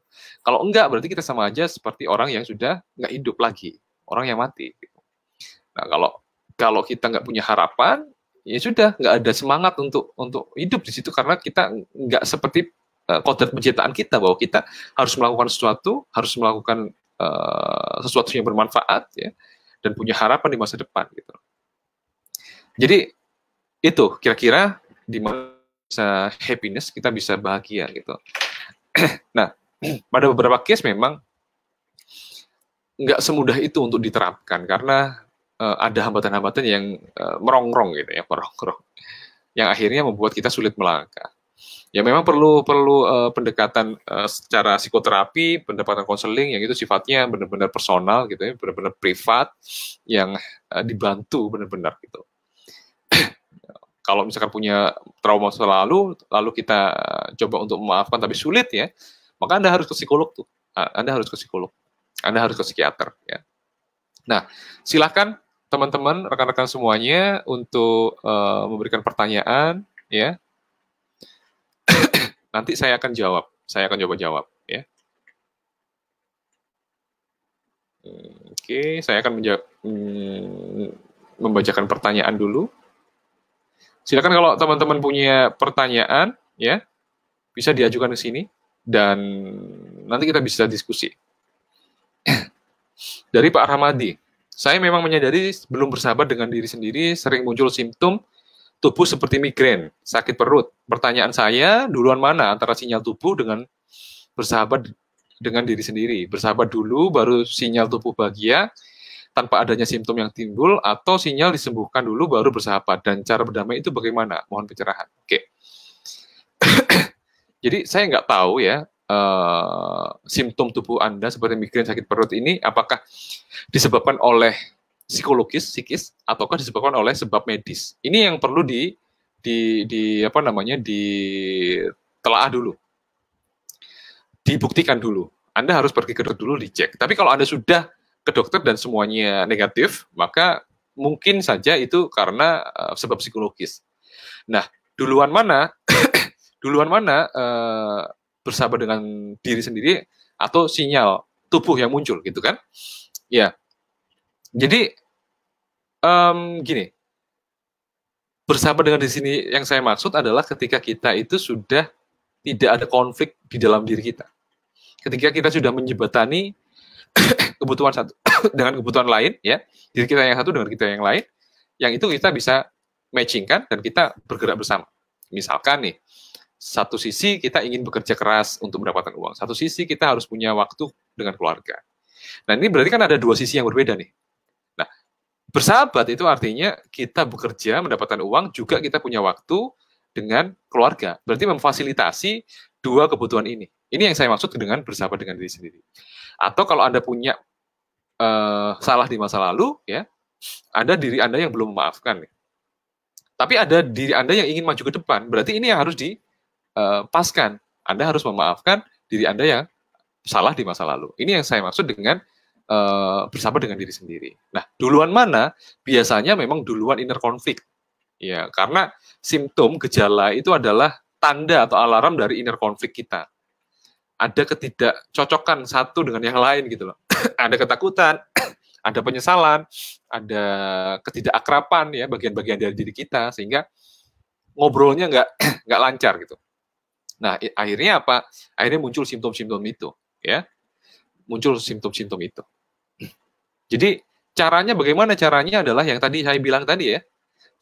Kalau enggak berarti kita sama aja seperti orang yang sudah nggak hidup lagi, orang yang mati. Gitu. Nah kalau kalau kita nggak punya harapan, ya sudah nggak ada semangat untuk untuk hidup di situ karena kita nggak seperti kode eh, kodrat penciptaan kita bahwa kita harus melakukan sesuatu harus melakukan uh, sesuatu yang bermanfaat ya dan punya harapan di masa depan gitu jadi itu kira-kira di masa happiness kita bisa bahagia gitu nah pada beberapa case memang nggak semudah itu untuk diterapkan karena uh, ada hambatan-hambatan yang uh, merongrong gitu ya, merongrong. Yang akhirnya membuat kita sulit melangkah. Ya memang perlu perlu uh, pendekatan uh, secara psikoterapi, pendekatan konseling yang itu sifatnya benar-benar personal gitu ya, benar-benar privat yang uh, dibantu benar-benar gitu. Kalau misalkan punya trauma selalu lalu, kita coba untuk memaafkan tapi sulit ya, maka Anda harus ke psikolog tuh. Ah, Anda harus ke psikolog. Anda harus ke psikiater ya. Nah, silahkan teman-teman, rekan-rekan semuanya untuk uh, memberikan pertanyaan, ya. Nanti saya akan jawab, saya akan coba jawab, ya. Oke, saya akan menjawab, mm, membacakan pertanyaan dulu. Silakan kalau teman-teman punya pertanyaan, ya, bisa diajukan ke sini dan nanti kita bisa diskusi. Dari Pak Ramadi, saya memang menyadari belum bersahabat dengan diri sendiri, sering muncul simptom tubuh seperti migrain, sakit perut. Pertanyaan saya, duluan mana antara sinyal tubuh dengan bersahabat dengan diri sendiri? Bersahabat dulu, baru sinyal tubuh bahagia, tanpa adanya simptom yang timbul, atau sinyal disembuhkan dulu, baru bersahabat. Dan cara berdamai itu bagaimana? Mohon pencerahan. Oke. Okay. Jadi saya nggak tahu ya, Eh, simptom tubuh Anda seperti migrain, sakit perut ini apakah disebabkan oleh psikologis, psikis ataukah disebabkan oleh sebab medis. Ini yang perlu di di di apa namanya ditelaah dulu. Dibuktikan dulu. Anda harus pergi ke dokter dulu dicek. Tapi kalau Anda sudah ke dokter dan semuanya negatif, maka mungkin saja itu karena uh, sebab psikologis. Nah, duluan mana duluan mana eh, bersama dengan diri sendiri atau sinyal tubuh yang muncul gitu kan ya jadi um, gini bersama dengan di sini yang saya maksud adalah ketika kita itu sudah tidak ada konflik di dalam diri kita ketika kita sudah menjebatani kebutuhan satu dengan kebutuhan lain ya diri kita yang satu dengan kita yang lain yang itu kita bisa matching kan dan kita bergerak bersama misalkan nih satu sisi kita ingin bekerja keras untuk mendapatkan uang, satu sisi kita harus punya waktu dengan keluarga. Nah ini berarti kan ada dua sisi yang berbeda nih. Nah bersahabat itu artinya kita bekerja mendapatkan uang juga kita punya waktu dengan keluarga. Berarti memfasilitasi dua kebutuhan ini. Ini yang saya maksud dengan bersahabat dengan diri sendiri. Atau kalau Anda punya uh, salah di masa lalu, ya, ada diri Anda yang belum memaafkan. nih. Tapi ada diri Anda yang ingin maju ke depan. Berarti ini yang harus di uh, paskan. Anda harus memaafkan diri Anda yang salah di masa lalu. Ini yang saya maksud dengan uh, bersama dengan diri sendiri. Nah, duluan mana? Biasanya memang duluan inner conflict. Ya, karena simptom gejala itu adalah tanda atau alarm dari inner conflict kita. Ada ketidakcocokan satu dengan yang lain gitu loh. ada ketakutan, ada penyesalan, ada ketidakakrapan ya bagian-bagian dari diri kita sehingga ngobrolnya nggak nggak lancar gitu. Nah, akhirnya apa? Akhirnya muncul simptom-simptom itu, ya. Muncul simptom-simptom itu. Jadi, caranya bagaimana? Caranya adalah yang tadi saya bilang tadi ya.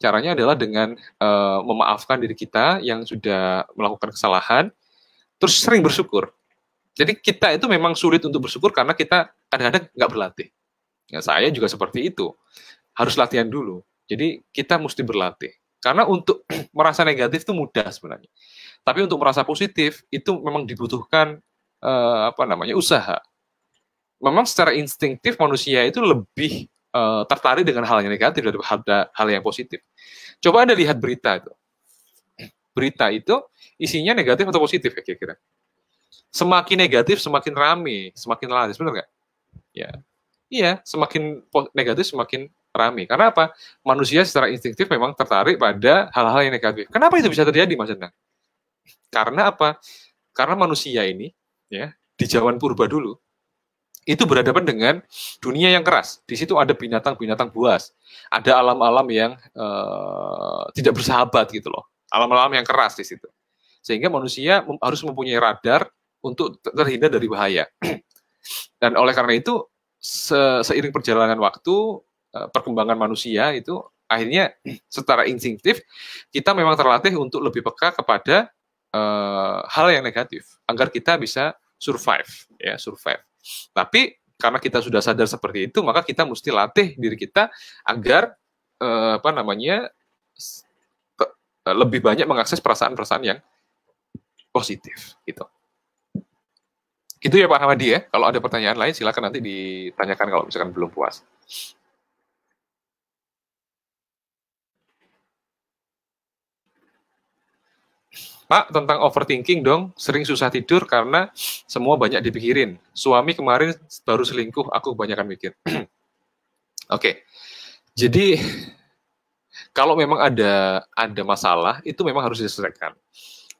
Caranya adalah dengan uh, memaafkan diri kita yang sudah melakukan kesalahan, terus sering bersyukur. Jadi kita itu memang sulit untuk bersyukur karena kita kadang-kadang nggak berlatih. Ya, saya juga seperti itu. Harus latihan dulu. Jadi kita mesti berlatih. Karena untuk merasa negatif itu mudah sebenarnya. Tapi untuk merasa positif itu memang dibutuhkan uh, apa namanya usaha. Memang secara instingtif manusia itu lebih uh, tertarik dengan hal yang negatif daripada hal yang positif. Coba anda lihat berita itu. Berita itu isinya negatif atau positif ya kira-kira. Semakin negatif semakin rame, semakin laris, benar nggak? Ya, iya. Semakin negatif semakin rame. Karena apa? Manusia secara instingtif memang tertarik pada hal-hal yang negatif. Kenapa itu bisa terjadi, Mas Endang? Karena apa? Karena manusia ini ya di zaman purba dulu itu berhadapan dengan dunia yang keras. Di situ ada binatang-binatang buas, ada alam-alam yang uh, tidak bersahabat gitu loh, alam-alam yang keras di situ. Sehingga manusia harus mempunyai radar untuk terhindar dari bahaya. Dan oleh karena itu se seiring perjalanan waktu, eh, perkembangan manusia itu akhirnya secara instinktif kita memang terlatih untuk lebih peka kepada uh, hal yang negatif agar kita bisa survive ya survive. Tapi karena kita sudah sadar seperti itu maka kita mesti latih diri kita agar uh, apa namanya eh, lebih banyak mengakses perasaan-perasaan yang positif gitu. Itu ya Pak Hamadi ya. Kalau ada pertanyaan lain silakan nanti ditanyakan kalau misalkan belum puas. Pak, tentang overthinking dong, sering susah tidur karena semua banyak dipikirin. Suami kemarin baru selingkuh, aku kebanyakan mikir. Oke, okay. jadi kalau memang ada ada masalah, itu memang harus diselesaikan.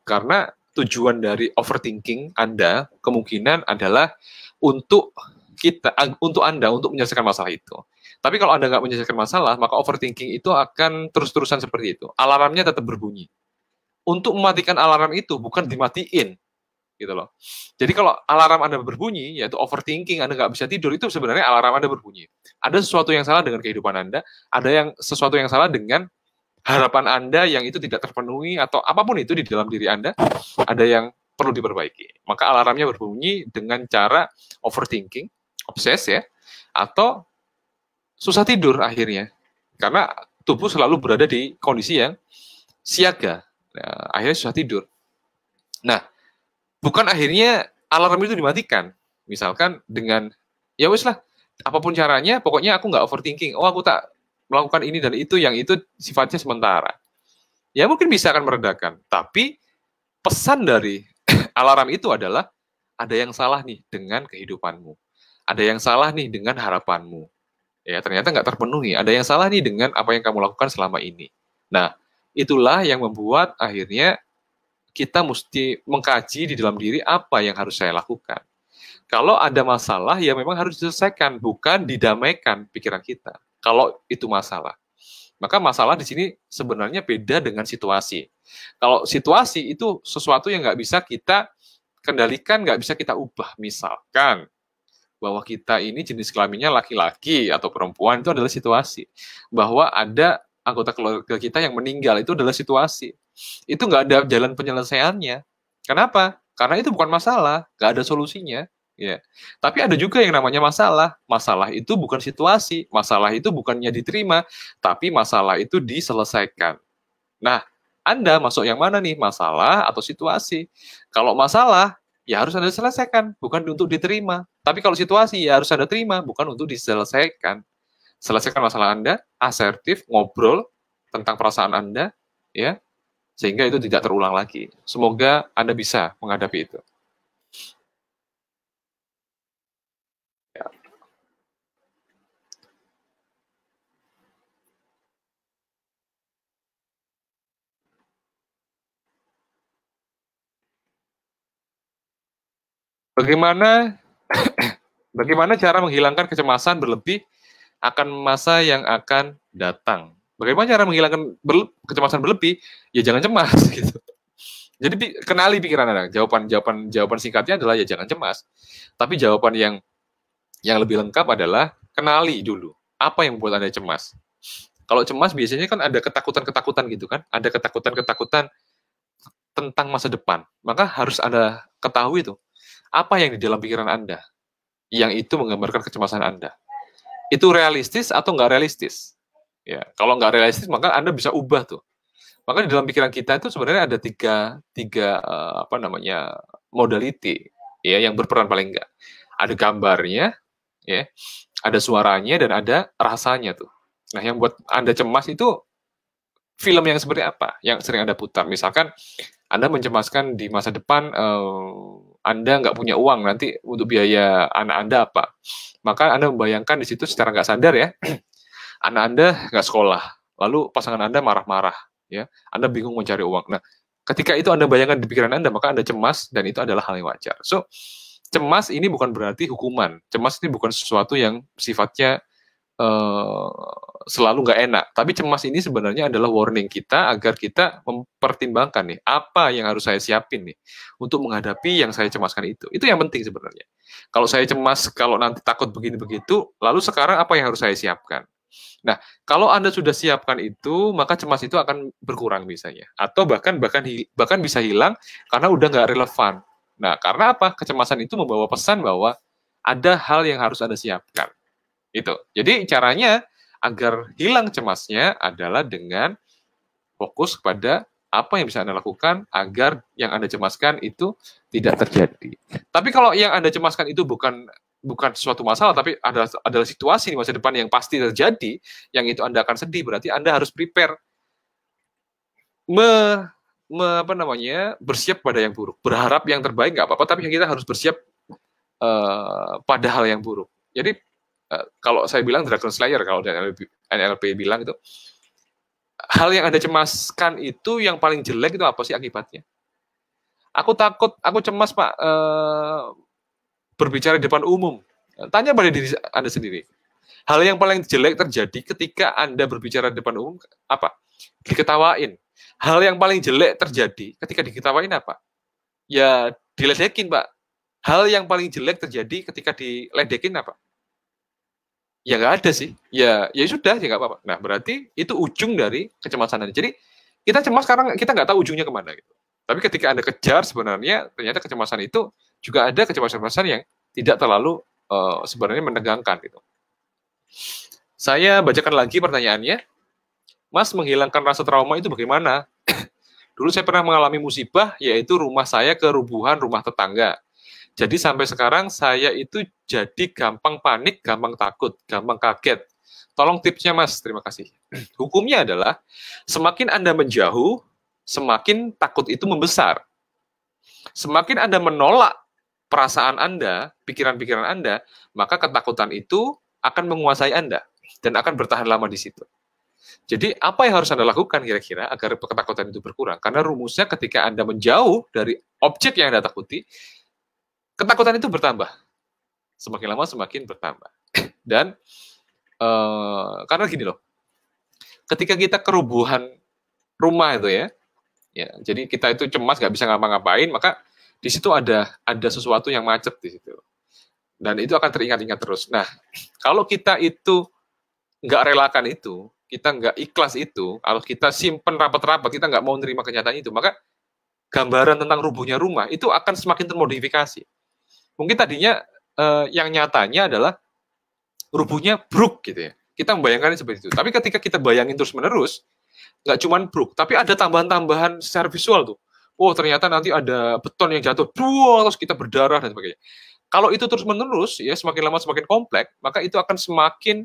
Karena tujuan dari overthinking Anda kemungkinan adalah untuk kita, untuk Anda untuk menyelesaikan masalah itu. Tapi kalau Anda nggak menyelesaikan masalah, maka overthinking itu akan terus-terusan seperti itu. Alarmnya tetap berbunyi untuk mematikan alarm itu bukan dimatiin gitu loh. Jadi kalau alarm Anda berbunyi, yaitu overthinking, Anda nggak bisa tidur, itu sebenarnya alarm Anda berbunyi. Ada sesuatu yang salah dengan kehidupan Anda, ada yang sesuatu yang salah dengan harapan Anda yang itu tidak terpenuhi, atau apapun itu di dalam diri Anda, ada yang perlu diperbaiki. Maka alarmnya berbunyi dengan cara overthinking, obses ya, atau susah tidur akhirnya. Karena tubuh selalu berada di kondisi yang siaga, Nah, akhirnya susah tidur. Nah, bukan akhirnya alarm itu dimatikan. Misalkan dengan, ya wes lah, apapun caranya, pokoknya aku nggak overthinking. Oh, aku tak melakukan ini dan itu, yang itu sifatnya sementara. Ya mungkin bisa akan meredakan. Tapi pesan dari alarm itu adalah, ada yang salah nih dengan kehidupanmu. Ada yang salah nih dengan harapanmu. Ya, ternyata nggak terpenuhi. Ada yang salah nih dengan apa yang kamu lakukan selama ini. Nah, Itulah yang membuat akhirnya kita mesti mengkaji di dalam diri apa yang harus saya lakukan. Kalau ada masalah ya memang harus diselesaikan, bukan didamaikan pikiran kita. Kalau itu masalah. Maka masalah di sini sebenarnya beda dengan situasi. Kalau situasi itu sesuatu yang nggak bisa kita kendalikan, nggak bisa kita ubah. Misalkan bahwa kita ini jenis kelaminnya laki-laki atau perempuan itu adalah situasi. Bahwa ada anggota keluarga kita yang meninggal itu adalah situasi. Itu nggak ada jalan penyelesaiannya. Kenapa? Karena itu bukan masalah, nggak ada solusinya. Ya. Tapi ada juga yang namanya masalah. Masalah itu bukan situasi, masalah itu bukannya diterima, tapi masalah itu diselesaikan. Nah, Anda masuk yang mana nih? Masalah atau situasi? Kalau masalah, ya harus Anda selesaikan, bukan untuk diterima. Tapi kalau situasi, ya harus Anda terima, bukan untuk diselesaikan. Selesaikan masalah Anda, asertif, ngobrol tentang perasaan Anda, ya, sehingga itu tidak terulang lagi. Semoga Anda bisa menghadapi itu. Bagaimana bagaimana cara menghilangkan kecemasan berlebih akan masa yang akan datang. Bagaimana cara menghilangkan berle kecemasan berlebih? Ya jangan cemas gitu. Jadi kenali pikiran Anda. Jawaban jawaban jawaban singkatnya adalah ya jangan cemas. Tapi jawaban yang yang lebih lengkap adalah kenali dulu apa yang membuat Anda cemas. Kalau cemas biasanya kan ada ketakutan-ketakutan gitu kan, ada ketakutan-ketakutan tentang masa depan. Maka harus Anda ketahui itu apa yang di dalam pikiran Anda yang itu menggambarkan kecemasan Anda itu realistis atau nggak realistis. Ya, kalau nggak realistis maka Anda bisa ubah tuh. Maka di dalam pikiran kita itu sebenarnya ada tiga, tiga eh, apa namanya modality ya yang berperan paling enggak. Ada gambarnya, ya, ada suaranya dan ada rasanya tuh. Nah, yang buat Anda cemas itu film yang seperti apa yang sering Anda putar. Misalkan Anda mencemaskan di masa depan eh, anda nggak punya uang nanti untuk biaya anak Anda apa. Maka Anda membayangkan di situ secara nggak sadar ya, anak Anda nggak sekolah, lalu pasangan Anda marah-marah, ya, Anda bingung mencari uang. Nah, ketika itu Anda bayangkan di pikiran Anda, maka Anda cemas dan itu adalah hal yang wajar. So, cemas ini bukan berarti hukuman. Cemas ini bukan sesuatu yang sifatnya Eh, selalu nggak enak. Tapi cemas ini sebenarnya adalah warning kita agar kita mempertimbangkan nih apa yang harus saya siapin nih untuk menghadapi yang saya cemaskan itu. Itu yang penting sebenarnya. Kalau saya cemas kalau nanti takut begini begitu, lalu sekarang apa yang harus saya siapkan? Nah, kalau Anda sudah siapkan itu, maka cemas itu akan berkurang misalnya atau bahkan bahkan bahkan bisa hilang karena udah nggak relevan. Nah, karena apa? Kecemasan itu membawa pesan bahwa ada hal yang harus Anda siapkan. Itu. Jadi caranya agar hilang cemasnya adalah dengan fokus kepada apa yang bisa Anda lakukan agar yang Anda cemaskan itu tidak terjadi. Tapi kalau yang Anda cemaskan itu bukan bukan suatu masalah tapi ada adalah situasi di masa depan yang pasti terjadi, yang itu Anda akan sedih, berarti Anda harus prepare me, me apa namanya? bersiap pada yang buruk. Berharap yang terbaik nggak apa-apa, tapi kita harus bersiap uh, pada hal yang buruk. Jadi Eh, kalau saya bilang Dragon Slayer kalau NLP, NLP bilang itu hal yang Anda cemaskan itu yang paling jelek itu apa sih akibatnya? Aku takut, aku cemas Pak uh, berbicara di depan umum. Tanya pada diri Anda sendiri. Hal yang paling jelek terjadi ketika Anda berbicara di depan umum apa? Diketawain. Hal yang paling jelek terjadi ketika diketawain apa? Ya diledekin, Pak. Hal yang paling jelek terjadi ketika diledekin apa? ya nggak ada sih ya ya sudah ya nggak apa-apa nah berarti itu ujung dari kecemasan jadi kita cemas sekarang kita nggak tahu ujungnya kemana gitu tapi ketika anda kejar sebenarnya ternyata kecemasan itu juga ada kecemasan-kecemasan yang tidak terlalu uh, sebenarnya menegangkan gitu saya bacakan lagi pertanyaannya Mas menghilangkan rasa trauma itu bagaimana dulu saya pernah mengalami musibah yaitu rumah saya kerubuhan rumah tetangga jadi sampai sekarang saya itu jadi gampang panik, gampang takut, gampang kaget. Tolong tipsnya Mas, terima kasih. Hukumnya adalah semakin Anda menjauh, semakin takut itu membesar. Semakin Anda menolak perasaan Anda, pikiran-pikiran Anda, maka ketakutan itu akan menguasai Anda dan akan bertahan lama di situ. Jadi apa yang harus Anda lakukan kira-kira agar ketakutan itu berkurang? Karena rumusnya ketika Anda menjauh dari objek yang Anda takuti, ketakutan itu bertambah. Semakin lama semakin bertambah. Dan uh, karena gini loh, ketika kita kerubuhan rumah itu ya, ya jadi kita itu cemas nggak bisa ngapa-ngapain, maka di situ ada ada sesuatu yang macet di situ. Dan itu akan teringat-ingat terus. Nah, kalau kita itu nggak relakan itu, kita nggak ikhlas itu, kalau kita simpen rapat-rapat, kita nggak mau menerima kenyataan itu, maka gambaran tentang rubuhnya rumah itu akan semakin termodifikasi mungkin tadinya eh, yang nyatanya adalah rubuhnya bruk gitu ya. Kita membayangkannya seperti itu. Tapi ketika kita bayangin terus menerus, nggak cuma bruk, tapi ada tambahan-tambahan secara visual tuh. Oh ternyata nanti ada beton yang jatuh, dua terus kita berdarah dan sebagainya. Kalau itu terus menerus, ya semakin lama semakin kompleks, maka itu akan semakin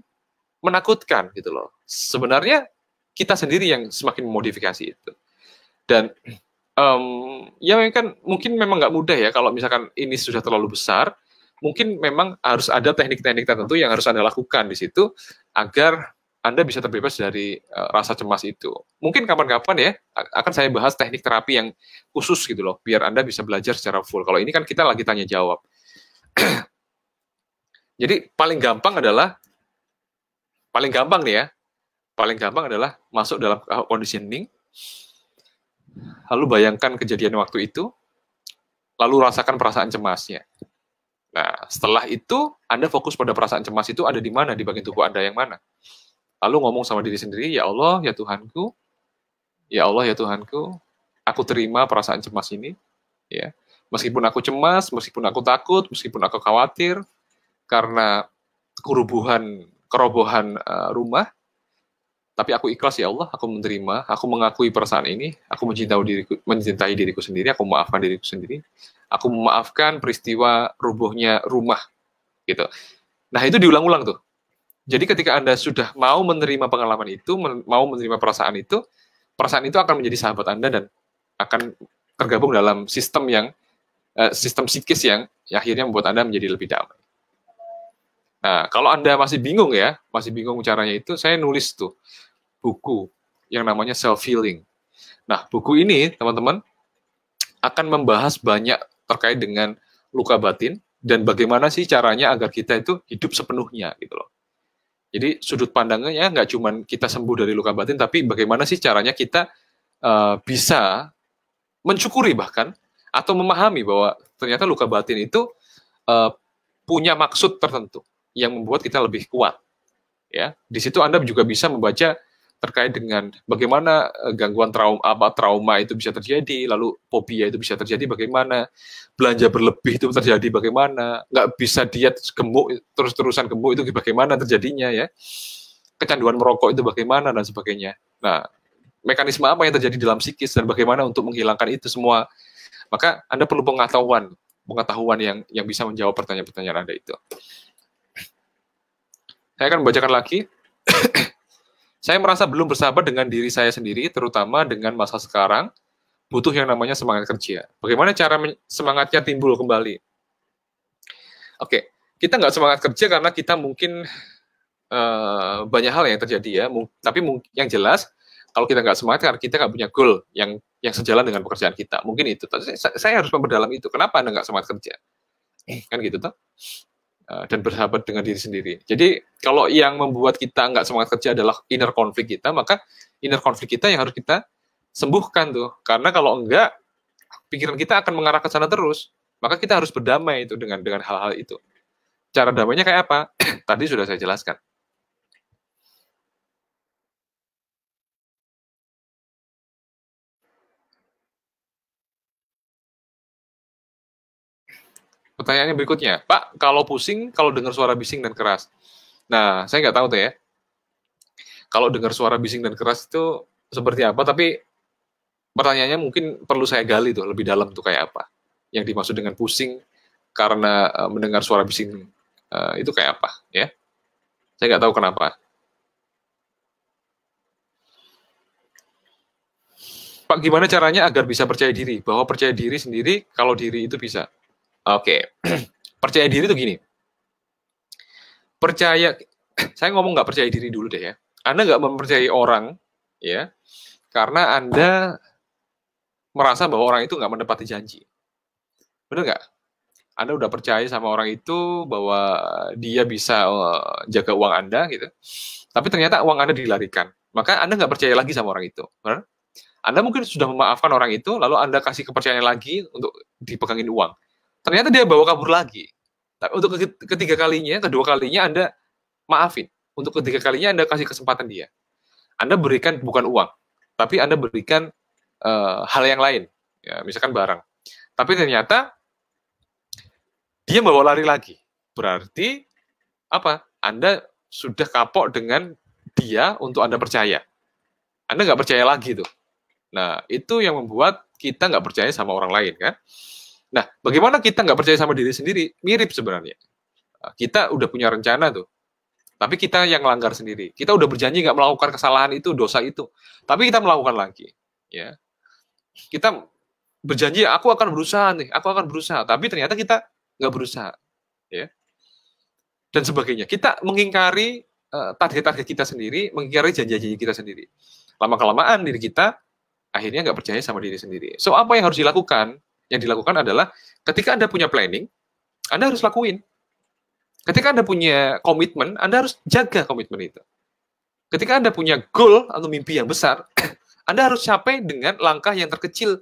menakutkan gitu loh. Sebenarnya kita sendiri yang semakin memodifikasi itu. Dan um, ya kan mungkin memang nggak mudah ya kalau misalkan ini sudah terlalu besar mungkin memang harus ada teknik-teknik tertentu yang harus Anda lakukan di situ agar Anda bisa terbebas dari uh, rasa cemas itu. Mungkin kapan-kapan ya akan saya bahas teknik terapi yang khusus gitu loh biar Anda bisa belajar secara full. Kalau ini kan kita lagi tanya jawab. Jadi paling gampang adalah paling gampang nih ya. Paling gampang adalah masuk dalam e, conditioning Lalu bayangkan kejadian waktu itu, lalu rasakan perasaan cemasnya. Nah, setelah itu Anda fokus pada perasaan cemas itu ada di mana, di bagian tubuh Anda yang mana. Lalu ngomong sama diri sendiri, ya Allah, ya Tuhanku, ya Allah, ya Tuhanku, aku terima perasaan cemas ini, ya. Meskipun aku cemas, meskipun aku takut, meskipun aku khawatir karena kerubuhan, kerobohan eh, rumah, tapi aku ikhlas ya Allah, aku menerima, aku mengakui perasaan ini, aku mencintai diriku, mencintai diriku sendiri, aku memaafkan diriku sendiri, aku memaafkan peristiwa rubuhnya rumah, gitu. Nah itu diulang-ulang tuh. Jadi ketika anda sudah mau menerima pengalaman itu, mau menerima perasaan itu, perasaan itu akan menjadi sahabat anda dan akan tergabung dalam sistem yang uh, sistem psikis yang akhirnya membuat anda menjadi lebih damai. Nah, kalau Anda masih bingung ya, masih bingung caranya itu, saya nulis tuh buku yang namanya self healing. Nah, buku ini teman-teman akan membahas banyak terkait dengan luka batin dan bagaimana sih caranya agar kita itu hidup sepenuhnya gitu loh. Jadi sudut pandangnya nggak cuma kita sembuh dari luka batin, tapi bagaimana sih caranya kita uh, bisa mensyukuri bahkan atau memahami bahwa ternyata luka batin itu uh, punya maksud tertentu yang membuat kita lebih kuat. Ya, di situ Anda juga bisa membaca terkait dengan bagaimana eh, gangguan trauma apa trauma itu bisa terjadi, lalu fobia itu bisa terjadi bagaimana, belanja berlebih itu terjadi bagaimana, nggak bisa diet gemuk terus-terusan gemuk itu bagaimana terjadinya ya, kecanduan merokok itu bagaimana dan sebagainya. Nah, mekanisme apa yang terjadi dalam psikis dan bagaimana untuk menghilangkan itu semua, maka anda perlu pengetahuan pengetahuan yang yang bisa menjawab pertanyaan-pertanyaan anda itu. Saya akan membacakan lagi. Saya merasa belum bersahabat dengan diri saya sendiri, terutama dengan masa sekarang, butuh yang namanya semangat kerja. Bagaimana cara semangatnya timbul kembali? Oke, kita nggak semangat kerja karena kita mungkin uh, banyak hal yang terjadi ya, Mung, tapi yang jelas kalau kita nggak semangat karena kita nggak punya goal yang yang sejalan dengan pekerjaan kita. Mungkin itu. Saya, saya harus memperdalam itu. Kenapa Anda nggak semangat kerja? Eh, kan gitu, toh? dan bersahabat dengan diri sendiri. Jadi kalau yang membuat kita nggak semangat kerja adalah inner konflik kita, maka inner konflik kita yang harus kita sembuhkan tuh. Karena kalau enggak, pikiran kita akan mengarah ke sana terus. Maka kita harus berdamai itu dengan dengan hal-hal itu. Cara damainya kayak apa? Tadi sudah saya jelaskan. pertanyaannya berikutnya, Pak, kalau pusing, kalau dengar suara bising dan keras. Nah, saya nggak tahu tuh ya. Kalau dengar suara bising dan keras itu seperti apa, tapi pertanyaannya mungkin perlu saya gali tuh lebih dalam tuh kayak apa. Yang dimaksud dengan pusing karena eh, mendengar suara bising eh, itu kayak apa, ya. Saya nggak tahu kenapa. Pak, gimana caranya agar bisa percaya diri? Bahwa percaya diri sendiri kalau diri itu bisa. Oke. Okay. percaya diri tuh gini. Percaya saya ngomong nggak percaya diri dulu deh ya. Anda nggak mempercayai orang ya karena Anda merasa bahwa orang itu nggak menepati janji. Benar nggak? Anda udah percaya sama orang itu bahwa dia bisa eh, jaga uang Anda gitu. Tapi ternyata uang Anda dilarikan. Maka Anda nggak percaya lagi sama orang itu. Benar? Anda mungkin sudah memaafkan orang itu, lalu Anda kasih kepercayaan lagi untuk dipegangin uang. Ternyata dia bawa kabur lagi. tapi Untuk ketiga kalinya, kedua kalinya Anda maafin. Untuk ketiga kalinya Anda kasih kesempatan dia. Anda berikan bukan uang, tapi Anda berikan uh, hal yang lain, ya, misalkan barang. Tapi ternyata dia bawa lari lagi. Berarti apa? Anda sudah kapok dengan dia untuk Anda percaya. Anda nggak percaya lagi tuh. Nah, itu yang membuat kita nggak percaya sama orang lain kan. Nah, bagaimana kita nggak percaya sama diri sendiri? Mirip sebenarnya. Eh, kita udah punya rencana tuh. Tapi kita yang melanggar sendiri. Kita udah berjanji nggak melakukan kesalahan itu, dosa itu. Tapi kita melakukan lagi. Ya, kita berjanji aku akan berusaha nih, aku akan berusaha. Tapi ternyata kita nggak berusaha. Ya, dan sebagainya. Kita mengingkari eh, target-target uh, kita sendiri, mengingkari janji-janji kita sendiri. Lama kelamaan diri kita akhirnya nggak percaya sama diri sendiri. So apa yang harus dilakukan? Yang dilakukan adalah ketika Anda punya planning, Anda harus lakuin. Ketika Anda punya komitmen, Anda harus jaga komitmen itu. Ketika Anda punya goal atau mimpi yang besar, Anda harus capai dengan langkah yang terkecil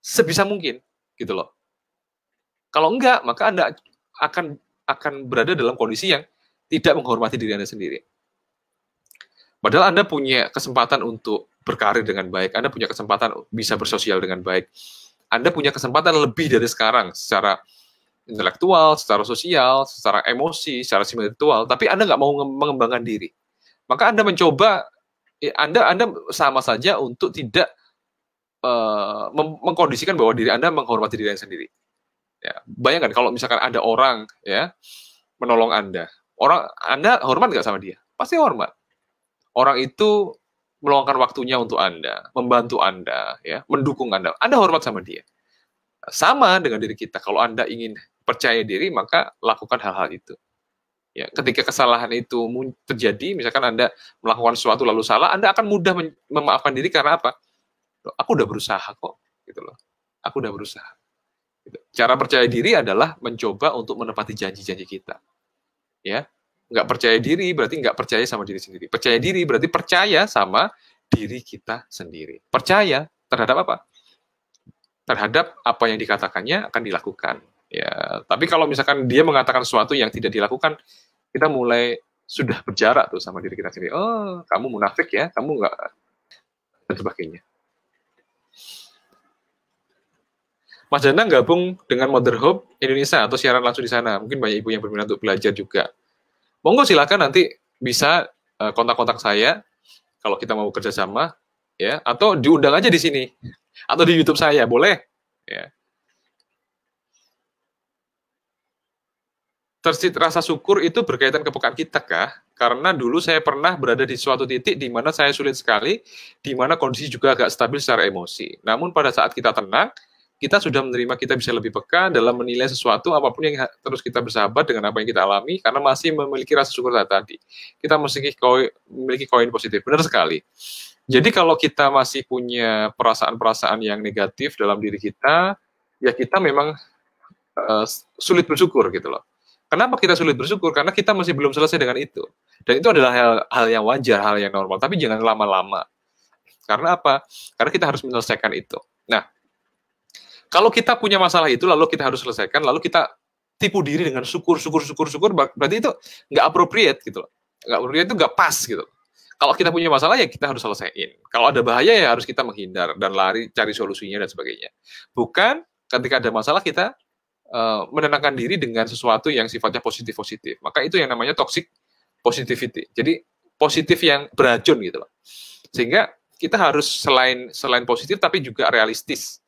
sebisa mungkin, gitu loh. Kalau enggak, maka Anda akan akan berada dalam kondisi yang tidak menghormati diri Anda sendiri. Padahal Anda punya kesempatan untuk berkarir dengan baik, Anda punya kesempatan bisa bersosial dengan baik, anda punya kesempatan lebih dari sekarang secara intelektual, secara sosial, secara emosi, secara spiritual, tapi Anda nggak mau mengembangkan diri. Maka Anda mencoba, Anda Anda sama saja untuk tidak uh, mengkondisikan bahwa diri Anda menghormati diri Anda sendiri. Ya, bayangkan kalau misalkan ada orang ya menolong Anda, orang Anda hormat nggak sama dia? Pasti hormat. Orang itu meluangkan waktunya untuk Anda, membantu Anda, ya, mendukung Anda. Anda hormat sama dia. Sama dengan diri kita. Kalau Anda ingin percaya diri, maka lakukan hal-hal itu. Ya, ketika kesalahan itu terjadi, misalkan Anda melakukan sesuatu lalu salah, Anda akan mudah memaafkan diri karena apa? Aku udah berusaha kok, gitu loh. Aku udah berusaha. Gitu. Cara percaya diri adalah mencoba untuk menepati janji-janji kita. Ya, nggak percaya diri berarti nggak percaya sama diri sendiri. Percaya diri berarti percaya sama diri kita sendiri. Percaya terhadap apa? Terhadap apa yang dikatakannya akan dilakukan. Ya, tapi kalau misalkan dia mengatakan sesuatu yang tidak dilakukan, kita mulai sudah berjarak tuh sama diri kita sendiri. Oh, kamu munafik ya, kamu nggak dan sebagainya. Mas Jana gabung dengan Mother Hope Indonesia atau siaran langsung di sana. Mungkin banyak ibu yang berminat untuk belajar juga monggo silakan nanti bisa eh, kontak-kontak saya kalau kita mau kerjasama ya atau diundang aja di sini atau di YouTube saya boleh ya tersit rasa syukur itu berkaitan kepekaan kita kah karena dulu saya pernah berada di suatu titik di mana saya sulit sekali di mana kondisi juga agak stabil secara emosi namun pada saat kita tenang kita sudah menerima kita bisa lebih peka dalam menilai sesuatu apapun yang terus kita bersahabat dengan apa yang kita alami karena masih memiliki rasa syukur tadi. Kita masih koin, memiliki koin positif. Benar sekali. Jadi kalau kita masih punya perasaan-perasaan yang negatif dalam diri kita, ya kita memang uh, sulit bersyukur gitu loh. Kenapa kita sulit bersyukur? Karena kita masih belum selesai dengan itu. Dan itu adalah hal, hal yang wajar, hal yang normal. Tapi jangan lama-lama. Karena apa? Karena kita harus menyelesaikan itu. Kalau kita punya masalah itu, lalu kita harus selesaikan, lalu kita tipu diri dengan syukur, syukur, syukur, syukur, berarti itu nggak appropriate gitu loh. Nggak appropriate itu nggak pas gitu loh. Kalau kita punya masalah ya kita harus selesaiin. Kalau ada bahaya ya harus kita menghindar dan lari cari solusinya dan sebagainya. Bukan ketika ada masalah kita uh, menenangkan diri dengan sesuatu yang sifatnya positif-positif. Maka itu yang namanya toxic positivity. Jadi positif yang beracun gitu loh. Sehingga kita harus selain selain positif tapi juga realistis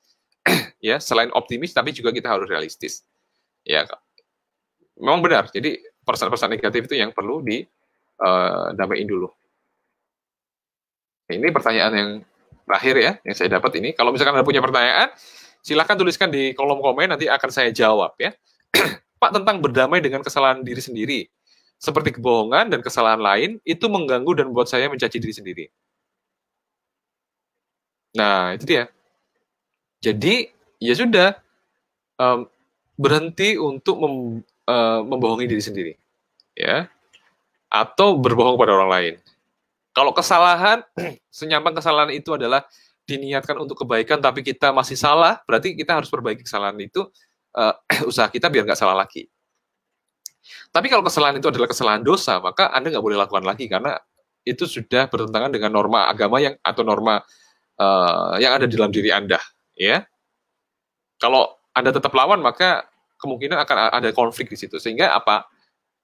ya selain optimis tapi juga kita harus realistis. Ya, memang benar. Jadi perasaan-perasaan negatif itu yang perlu di uh, dulu. Ini pertanyaan yang terakhir ya yang saya dapat ini. Kalau misalkan ada punya pertanyaan, silahkan tuliskan di kolom komen nanti akan saya jawab ya. Pak tentang berdamai dengan kesalahan diri sendiri seperti kebohongan dan kesalahan lain itu mengganggu dan membuat saya mencaci diri sendiri. Nah, itu dia. Jadi ya sudah um, berhenti untuk mem, uh, membohongi diri sendiri, ya, atau berbohong pada orang lain. Kalau kesalahan, senyampang kesalahan itu adalah diniatkan untuk kebaikan tapi kita masih salah, berarti kita harus perbaiki kesalahan itu uh, usaha kita biar nggak salah lagi. Tapi kalau kesalahan itu adalah kesalahan dosa, maka Anda nggak boleh lakukan lagi karena itu sudah bertentangan dengan norma agama yang atau norma uh, yang ada di dalam diri Anda ya kalau anda tetap lawan maka kemungkinan akan ada konflik di situ sehingga apa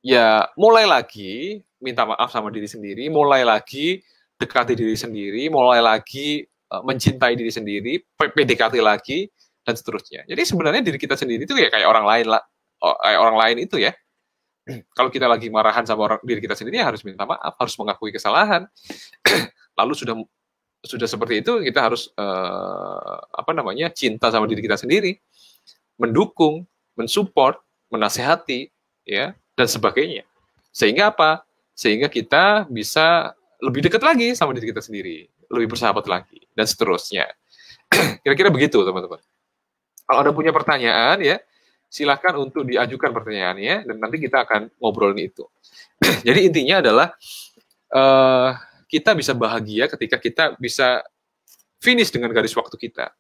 ya mulai lagi minta maaf sama diri sendiri mulai lagi dekati diri sendiri mulai lagi e, mencintai diri sendiri PDKT lagi dan seterusnya jadi sebenarnya diri kita sendiri itu ya kayak orang lain lah kayak orang lain itu ya kalau kita lagi marahan sama orang diri kita sendiri ya harus minta maaf harus mengakui kesalahan lalu sudah sudah seperti itu kita harus uh, apa namanya cinta sama diri kita sendiri mendukung mensupport menasehati ya dan sebagainya sehingga apa sehingga kita bisa lebih dekat lagi sama diri kita sendiri lebih bersahabat lagi dan seterusnya kira-kira begitu teman-teman kalau ada punya pertanyaan ya silahkan untuk diajukan pertanyaannya dan nanti kita akan ngobrolin itu jadi intinya adalah uh, kita bisa bahagia ketika kita bisa finish dengan garis waktu kita.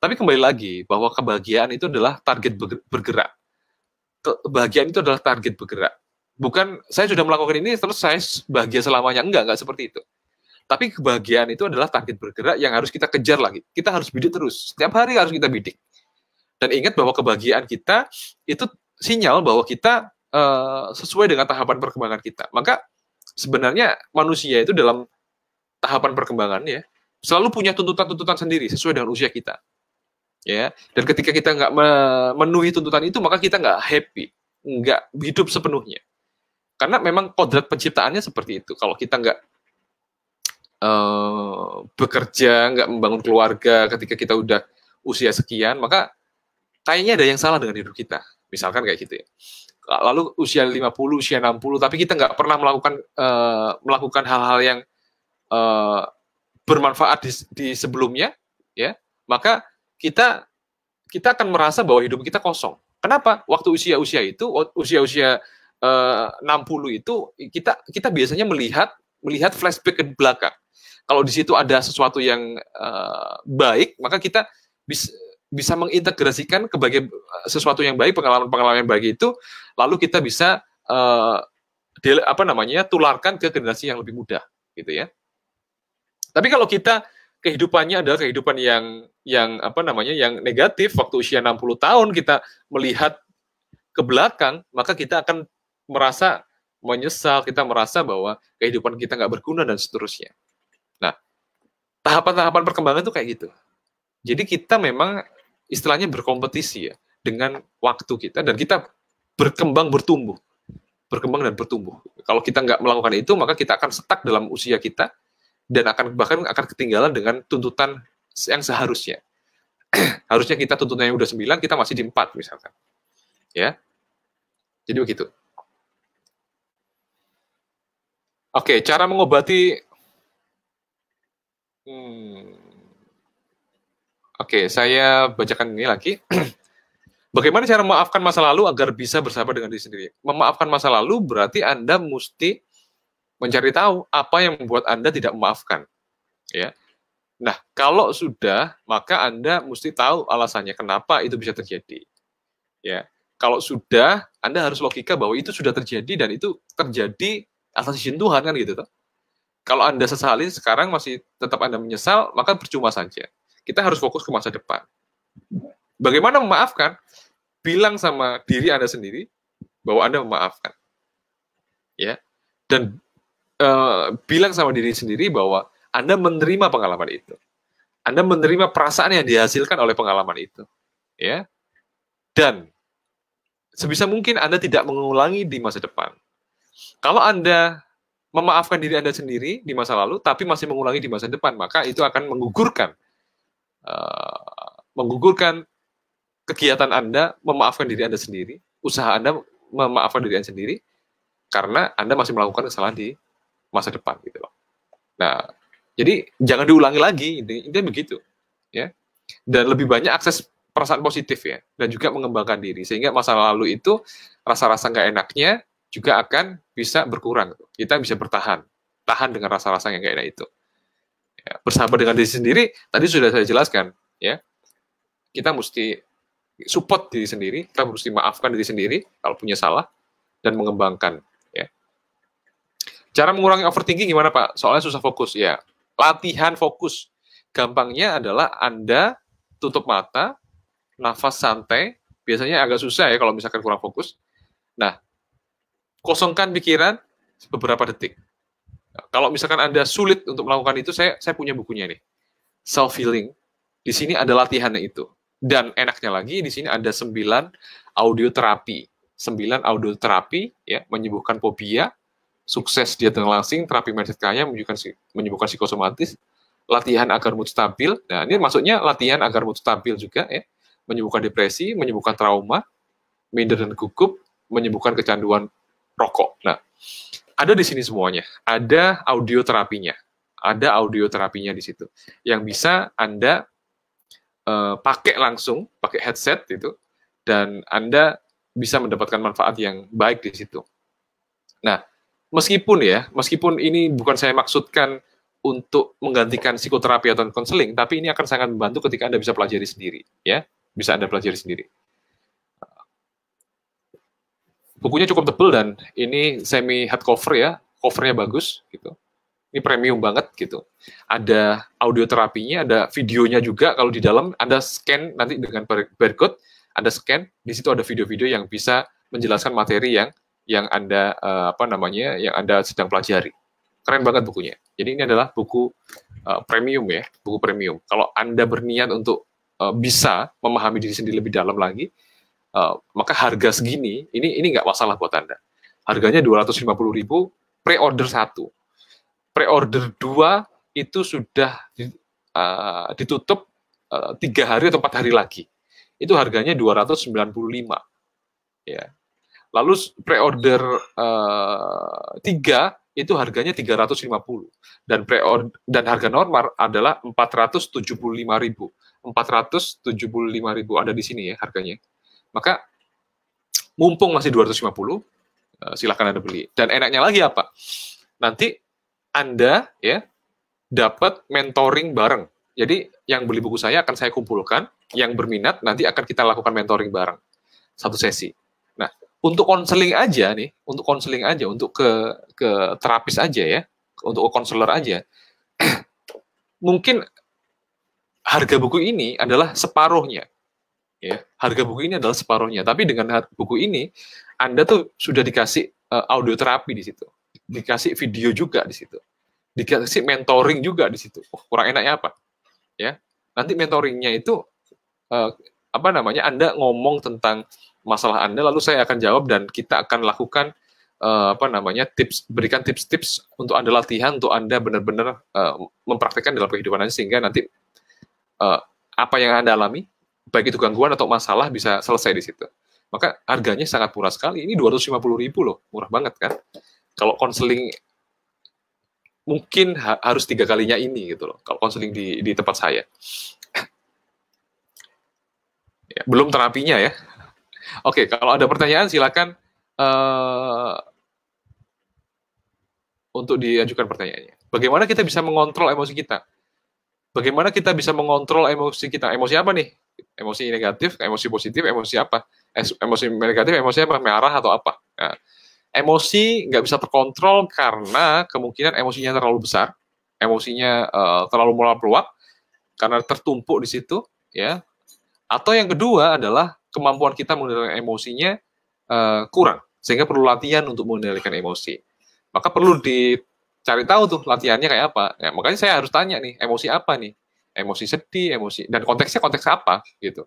Tapi kembali lagi bahwa kebahagiaan itu adalah target bergerak. Kebahagiaan itu adalah target bergerak. Bukan saya sudah melakukan ini terus saya bahagia selamanya enggak, enggak seperti itu. Tapi kebahagiaan itu adalah target bergerak yang harus kita kejar lagi. Kita harus bidik terus. Setiap hari harus kita bidik. Dan ingat bahwa kebahagiaan kita itu sinyal bahwa kita uh, sesuai dengan tahapan perkembangan kita. Maka sebenarnya manusia itu dalam tahapan perkembangannya selalu punya tuntutan-tuntutan sendiri sesuai dengan usia kita. Ya, dan ketika kita nggak memenuhi tuntutan itu, maka kita nggak happy, nggak hidup sepenuhnya. Karena memang kodrat penciptaannya seperti itu. Kalau kita nggak uh, bekerja, nggak membangun keluarga, ketika kita udah usia sekian, maka kayaknya ada yang salah dengan hidup kita. Misalkan kayak gitu ya lalu usia 50, usia 60, tapi kita nggak pernah melakukan uh, melakukan hal-hal yang uh, bermanfaat di, di sebelumnya, ya, maka kita kita akan merasa bahwa hidup kita kosong. Kenapa? Waktu usia-usia itu, usia-usia eh, uh, 60 itu kita kita biasanya melihat melihat flashback ke belakang. Kalau di situ ada sesuatu yang uh, baik, maka kita bisa bisa mengintegrasikan bagian eh, sesuatu yang baik pengalaman-pengalaman baik itu lalu kita bisa uh, eh, di, apa namanya tularkan ke generasi yang lebih muda gitu ya tapi kalau kita kehidupannya adalah kehidupan yang yang apa namanya yang negatif waktu usia 60 tahun kita melihat ke belakang maka kita akan merasa menyesal kita merasa bahwa kehidupan kita nggak berguna dan seterusnya nah tahapan-tahapan perkembangan itu kayak gitu jadi kita memang istilahnya berkompetisi ya dengan waktu kita dan kita berkembang bertumbuh berkembang dan bertumbuh kalau kita nggak melakukan itu maka kita akan setak dalam usia kita dan akan bahkan akan ketinggalan dengan tuntutan yang seharusnya harusnya kita tuntutan yang udah 9 kita masih di 4 misalkan ya jadi begitu oke cara mengobati hmm, Oke, saya bacakan ini lagi. Bagaimana cara memaafkan masa lalu agar bisa bersama dengan diri sendiri? Memaafkan masa lalu berarti Anda mesti mencari tahu apa yang membuat Anda tidak memaafkan. Ya. Nah, kalau sudah, maka Anda mesti tahu alasannya kenapa itu bisa terjadi. Ya. Kalau sudah, Anda harus logika bahwa itu sudah terjadi dan itu terjadi atas izin Tuhan kan gitu. Toh. Kalau Anda sesali sekarang masih tetap Anda menyesal, maka percuma saja kita harus fokus ke masa depan. Bagaimana memaafkan? Bilang sama diri Anda sendiri bahwa Anda memaafkan. Ya. Dan uh, bilang sama diri sendiri bahwa Anda menerima pengalaman itu. Anda menerima perasaan yang dihasilkan oleh pengalaman itu. Ya. Dan sebisa mungkin Anda tidak mengulangi di masa depan. Kalau Anda memaafkan diri Anda sendiri di masa lalu, tapi masih mengulangi di masa depan, maka itu akan menggugurkan Eh, menggugurkan kegiatan Anda, memaafkan diri Anda sendiri, usaha Anda memaafkan diri Anda sendiri, karena Anda masih melakukan kesalahan di masa depan gitu loh. Nah, jadi jangan diulangi lagi, intinya begitu, ya. Dan lebih banyak akses perasaan positif ya, dan juga mengembangkan diri sehingga masa lalu itu rasa-rasa nggak enaknya juga akan bisa berkurang. Kita bisa bertahan, tahan dengan rasa-rasa yang nggak enak itu. Ya, bersahabat dengan diri sendiri tadi sudah saya jelaskan ya. Kita mesti support diri sendiri, kita mesti maafkan diri sendiri kalau punya salah dan mengembangkan ya. Cara mengurangi overthinking gimana Pak? Soalnya susah fokus ya. Latihan fokus. Gampangnya adalah Anda tutup mata, nafas santai, biasanya agak susah ya kalau misalkan kurang fokus. Nah, kosongkan pikiran beberapa detik. Kalau misalkan Anda sulit untuk melakukan itu, saya saya punya bukunya nih. Self healing. Di sini ada latihannya itu. Dan enaknya lagi di sini ada sembilan audio terapi. sembilan audio terapi ya, menyembuhkan fobia, sukses dia dengan langsing, terapi mindset kaya menyembuhkan menyembuhkan psikosomatis, latihan agar mood stabil. Nah, ini maksudnya latihan agar mood stabil juga ya. Menyembuhkan depresi, menyembuhkan trauma, minder dan gugup, menyembuhkan kecanduan rokok. Nah, ada di sini semuanya. Ada audio terapinya. Ada audio terapinya di situ. Yang bisa Anda uh, pakai langsung, pakai headset itu, dan Anda bisa mendapatkan manfaat yang baik di situ. Nah, meskipun ya, meskipun ini bukan saya maksudkan untuk menggantikan psikoterapi atau konseling, tapi ini akan sangat membantu ketika Anda bisa pelajari sendiri, ya. Bisa Anda pelajari sendiri bukunya cukup tebel dan ini semi hardcover ya, covernya hmm. bagus gitu. Ini premium banget gitu. Ada audio terapinya, ada videonya juga kalau di dalam Ada scan nanti dengan barcode, Ada scan, di situ ada video-video yang bisa menjelaskan materi yang yang Anda uh, apa namanya yang Anda sedang pelajari. Keren banget bukunya. Jadi ini adalah buku uh, premium ya, buku premium. Kalau Anda berniat untuk uh, bisa memahami diri sendiri lebih dalam lagi, Eh, maka harga segini ini ini nggak masalah buat anda harganya ribu pre-order satu pre-order dua itu sudah di, uh, ditutup eh, tiga uh, hari atau empat hari lagi itu harganya 295 ya lalu pre-order tiga uh, itu harganya 350 dan pre dan harga normal adalah 475.000. 475.000 ada di sini ya harganya. Maka mumpung masih 250, eh, silahkan Anda beli. Dan enaknya lagi apa? Nanti Anda ya dapat mentoring bareng. Jadi yang beli buku saya akan saya kumpulkan, yang berminat nanti akan kita lakukan mentoring bareng. Satu sesi. Nah, untuk konseling aja nih, untuk konseling aja, untuk ke ke terapis aja ya, untuk konselor aja. mungkin harga buku ini adalah separuhnya ya iya. harga buku ini adalah separuhnya tapi dengan buku ini anda tuh sudah dikasih uh, eh, audio terapi di situ dikasih video juga di situ dikasih mentoring juga di situ oh, kurang enaknya apa ya nanti mentoringnya itu uh, apa namanya anda ngomong tentang masalah anda lalu saya akan jawab dan kita akan lakukan uh, apa namanya tips berikan tips-tips untuk anda latihan untuk anda benar-benar uh, mempraktekkan dalam kehidupan anda sehingga nanti uh, apa yang anda alami baik itu gangguan atau masalah bisa selesai di situ. Maka harganya sangat murah sekali. Ini 250 ribu loh, murah banget kan? Kalau konseling mungkin ha harus tiga kalinya ini gitu loh. Kalau konseling di di tempat saya. ya, belum terapinya ya. Oke, kalau ada pertanyaan silakan uh, untuk diajukan pertanyaannya. Bagaimana kita bisa mengontrol emosi kita? Bagaimana kita bisa mengontrol emosi kita? Emosi apa nih? emosi negatif, emosi positif, emosi apa? Emosi negatif, emosi apa? Merah atau apa? Nah, emosi nggak bisa terkontrol karena kemungkinan emosinya terlalu besar, emosinya uh, terlalu mulai keluar karena tertumpuk di situ, ya. Atau yang kedua adalah kemampuan kita mengendalikan emosinya uh, kurang, sehingga perlu latihan untuk mengendalikan emosi. Maka perlu dicari tahu tuh latihannya kayak apa. Ya, makanya saya harus tanya nih, emosi apa nih? emosi sedih, emosi dan konteksnya konteks apa gitu.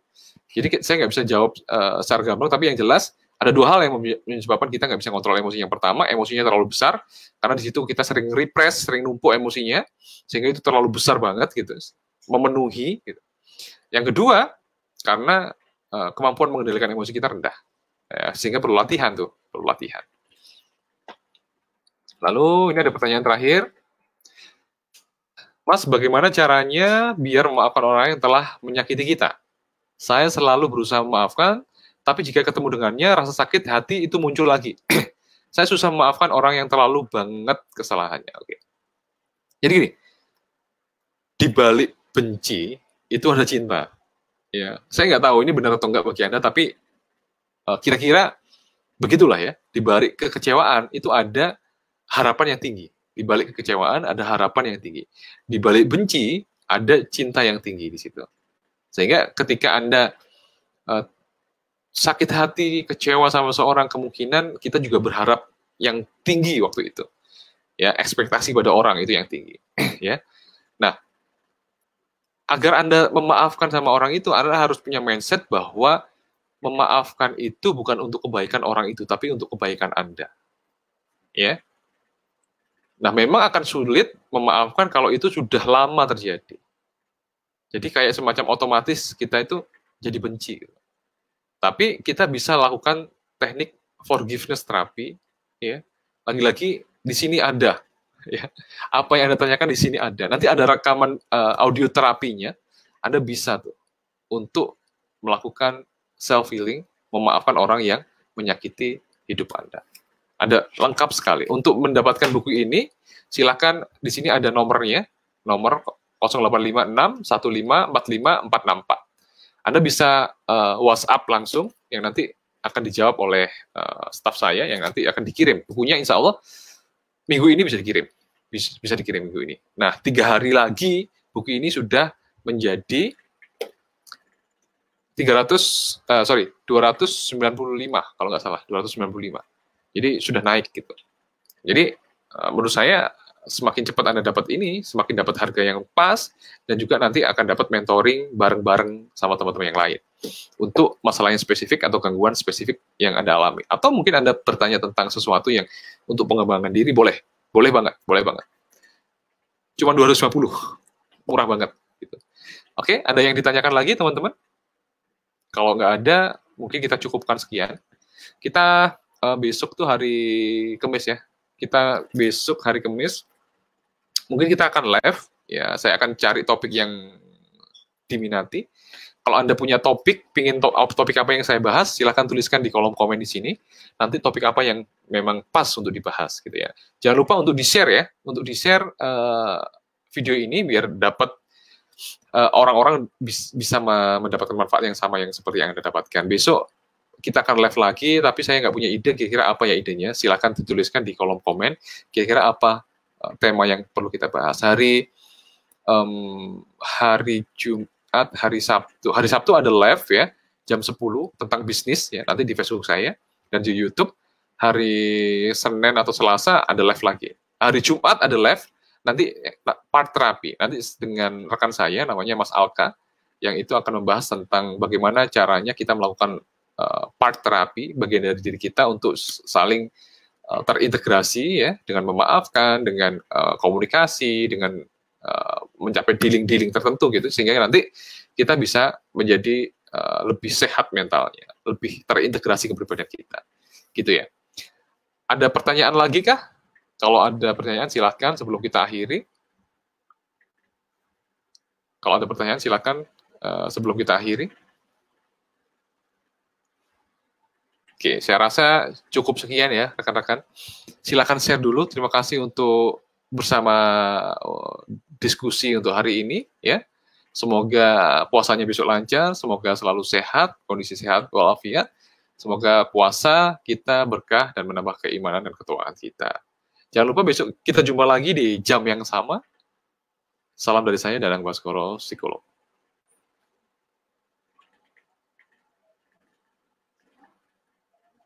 Jadi saya nggak bisa jawab uh, secara gamblang, tapi yang jelas ada dua hal yang menyebabkan kita nggak bisa kontrol emosi. Yang pertama, emosinya terlalu besar karena di situ kita sering repress, sering numpuk emosinya sehingga itu terlalu besar banget gitu, memenuhi. Gitu. Yang kedua, karena uh, kemampuan mengendalikan emosi kita rendah, ya, sehingga perlu latihan tuh, perlu latihan. Lalu ini ada pertanyaan terakhir. Mas, bagaimana caranya biar memaafkan orang yang telah menyakiti kita? Saya selalu berusaha memaafkan, tapi jika ketemu dengannya, rasa sakit hati itu muncul lagi. saya susah memaafkan orang yang terlalu banget kesalahannya. Oke. Jadi gini, di balik benci itu ada cinta. Ya, saya nggak tahu ini benar atau enggak bagi anda, tapi eh, kira-kira begitulah ya. Di balik kekecewaan itu ada harapan yang tinggi. Di balik kekecewaan ada harapan yang tinggi. Di balik benci ada cinta yang tinggi di situ. Sehingga ketika Anda uh, sakit hati, kecewa sama seorang, kemungkinan kita juga berharap yang tinggi waktu itu. Ya, ekspektasi pada orang itu yang tinggi, ya. Nah, agar Anda memaafkan sama orang itu, Anda harus punya mindset bahwa memaafkan itu bukan untuk kebaikan orang itu, tapi untuk kebaikan Anda. Ya. Nah, memang akan sulit memaafkan kalau itu sudah lama terjadi. Jadi kayak semacam otomatis kita itu jadi benci. Tapi kita bisa lakukan teknik forgiveness terapi, ya. Lagi-lagi di sini ada, ya. Apa yang Anda tanyakan di sini ada. Nanti ada rekaman uh, audio terapinya. Anda bisa tuh untuk melakukan self healing, memaafkan orang yang menyakiti hidup Anda. Ada lengkap sekali. Untuk mendapatkan buku ini, silakan di sini ada nomornya, nomor 0856 Anda bisa uh, WhatsApp langsung yang nanti akan dijawab oleh uh, eh, staf saya yang nanti akan dikirim. Bukunya insya Allah minggu ini bisa dikirim. Bisa, bisa dikirim minggu ini. Nah, tiga hari lagi buku ini sudah menjadi 300, uh, eh, sorry, 295 kalau nggak salah, 295. Jadi sudah naik gitu. Jadi eh, menurut saya semakin cepat Anda dapat ini, semakin dapat harga yang pas dan juga nanti akan dapat mentoring bareng-bareng sama teman-teman yang lain untuk masalah yang spesifik atau gangguan spesifik yang Anda alami. Atau mungkin Anda bertanya tentang sesuatu yang untuk pengembangan diri boleh, boleh banget, boleh banget. Cuma 250. Murah banget gitu. Oke, ada yang ditanyakan lagi teman-teman? Kalau nggak ada, mungkin kita cukupkan sekian. Kita uh, besok tuh hari Kamis ya. Kita besok hari Kamis mungkin kita akan live ya saya akan cari topik yang diminati. Kalau Anda punya topik, pingin topik apa yang saya bahas, silahkan tuliskan di kolom komen di sini. Nanti topik apa yang memang pas untuk dibahas gitu ya. Jangan lupa untuk di-share ya, untuk di-share uh, video ini biar dapat eh, orang-orang bis, bisa mendapatkan manfaat yang sama yang seperti yang Anda dapatkan. Besok kita akan live lagi, tapi saya nggak punya ide kira-kira apa ya idenya. Silahkan dituliskan di kolom komen kira-kira apa eh, tema yang perlu kita bahas. Hari um, hari Jumat, hari Sabtu. Hari Sabtu ada live ya, jam 10 tentang bisnis ya, nanti di Facebook saya dan di YouTube. Hari Senin atau Selasa ada live lagi. Hari Jumat ada live, nanti eh, part terapi. Nanti dengan rekan saya namanya Mas Alka, yang itu akan membahas tentang bagaimana caranya kita melakukan Eh, part terapi bagian dari diri kita untuk saling eh, terintegrasi ya dengan memaafkan, dengan eh, komunikasi, dengan mencapai dealing-dealing tertentu gitu sehingga nanti kita bisa menjadi lebih sehat mentalnya, lebih terintegrasi ke pribadi kita. Gitu ya. Ada pertanyaan lagi kah? Kalau ada pertanyaan silahkan sebelum kita akhiri. Kalau ada pertanyaan silahkan sebelum kita akhiri. Oke, saya rasa cukup sekian ya rekan-rekan. Silakan share dulu. Terima kasih untuk bersama eh, diskusi untuk hari ini ya. Semoga puasanya besok lancar, semoga selalu sehat, kondisi sehat walafiat. Semoga puasa kita berkah dan menambah keimanan dan ketuaan kita. Jangan lupa besok kita jumpa lagi di jam yang sama. Salam dari saya Danang Baskoro, psikolog.